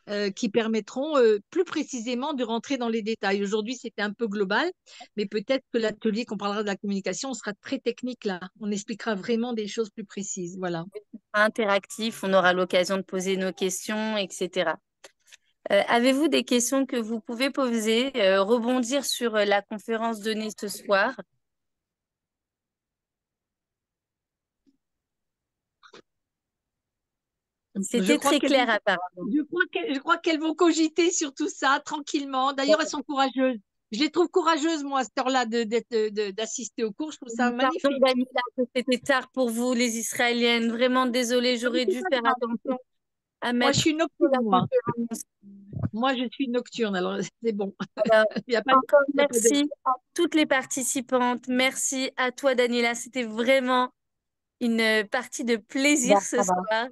euh, qui permettront euh, plus précisément de rentrer dans les détails. Aujourd'hui, c'était un peu global, mais peut-être que l'atelier qu'on parlera de la communication, sera très technique là. On expliquera vraiment des choses plus précises. Voilà. Interactif, on aura l'occasion de poser nos questions, etc. Euh, avez-vous des questions que vous pouvez poser, euh, rebondir sur euh, la conférence donnée ce soir C'était très clair à part. Je crois qu'elles vont cogiter sur tout ça tranquillement. D'ailleurs, elles sont courageuses. Je les trouve courageuses, moi, à cette heure-là, d'assister au cours. Je trouve ça magnifique. C'était tard pour vous, les Israéliennes. Vraiment désolée, j'aurais dû faire attention. Moi, je suis nocturne. alors c'est bon. merci à toutes les participantes. Merci à toi, Daniela. C'était vraiment une partie de plaisir bah, ce soir.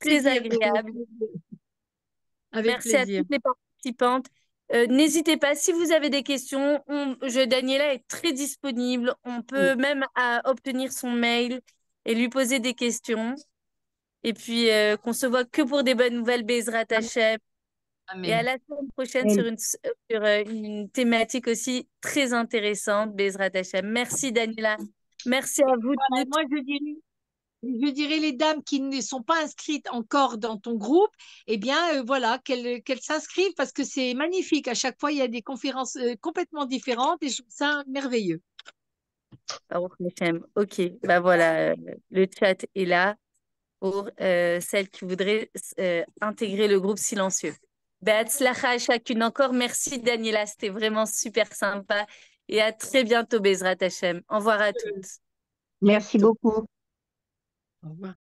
Très agréable. merci à toutes les participantes. Euh, n'hésitez pas, si vous avez des questions, je, Daniela est très disponible. On peut même obtenir son mail et lui poser des questions. Et puis euh, qu'on se voit que pour des bonnes nouvelles, Bezrat Et à la semaine prochaine sur une, sur euh, une, thématique aussi très intéressante, Bezrat Merci Daniela. Merci à vous. moi, je dirais, les dames qui ne sont pas inscrites encore dans ton groupe, eh bien, euh, voilà, qu'elles s'inscrivent parce que c'est magnifique. À chaque fois, il y a des conférences complètement différentes et je trouve ça merveilleux. Ok, bah voilà, le chat est là pour euh, celles qui voudraient euh, intégrer le groupe silencieux. Batslacha à chacune encore. Merci Daniela, c'était vraiment super sympa. Et à très bientôt, Bezrat Hachem. Au revoir à toutes. Merci beaucoup. Au revoir.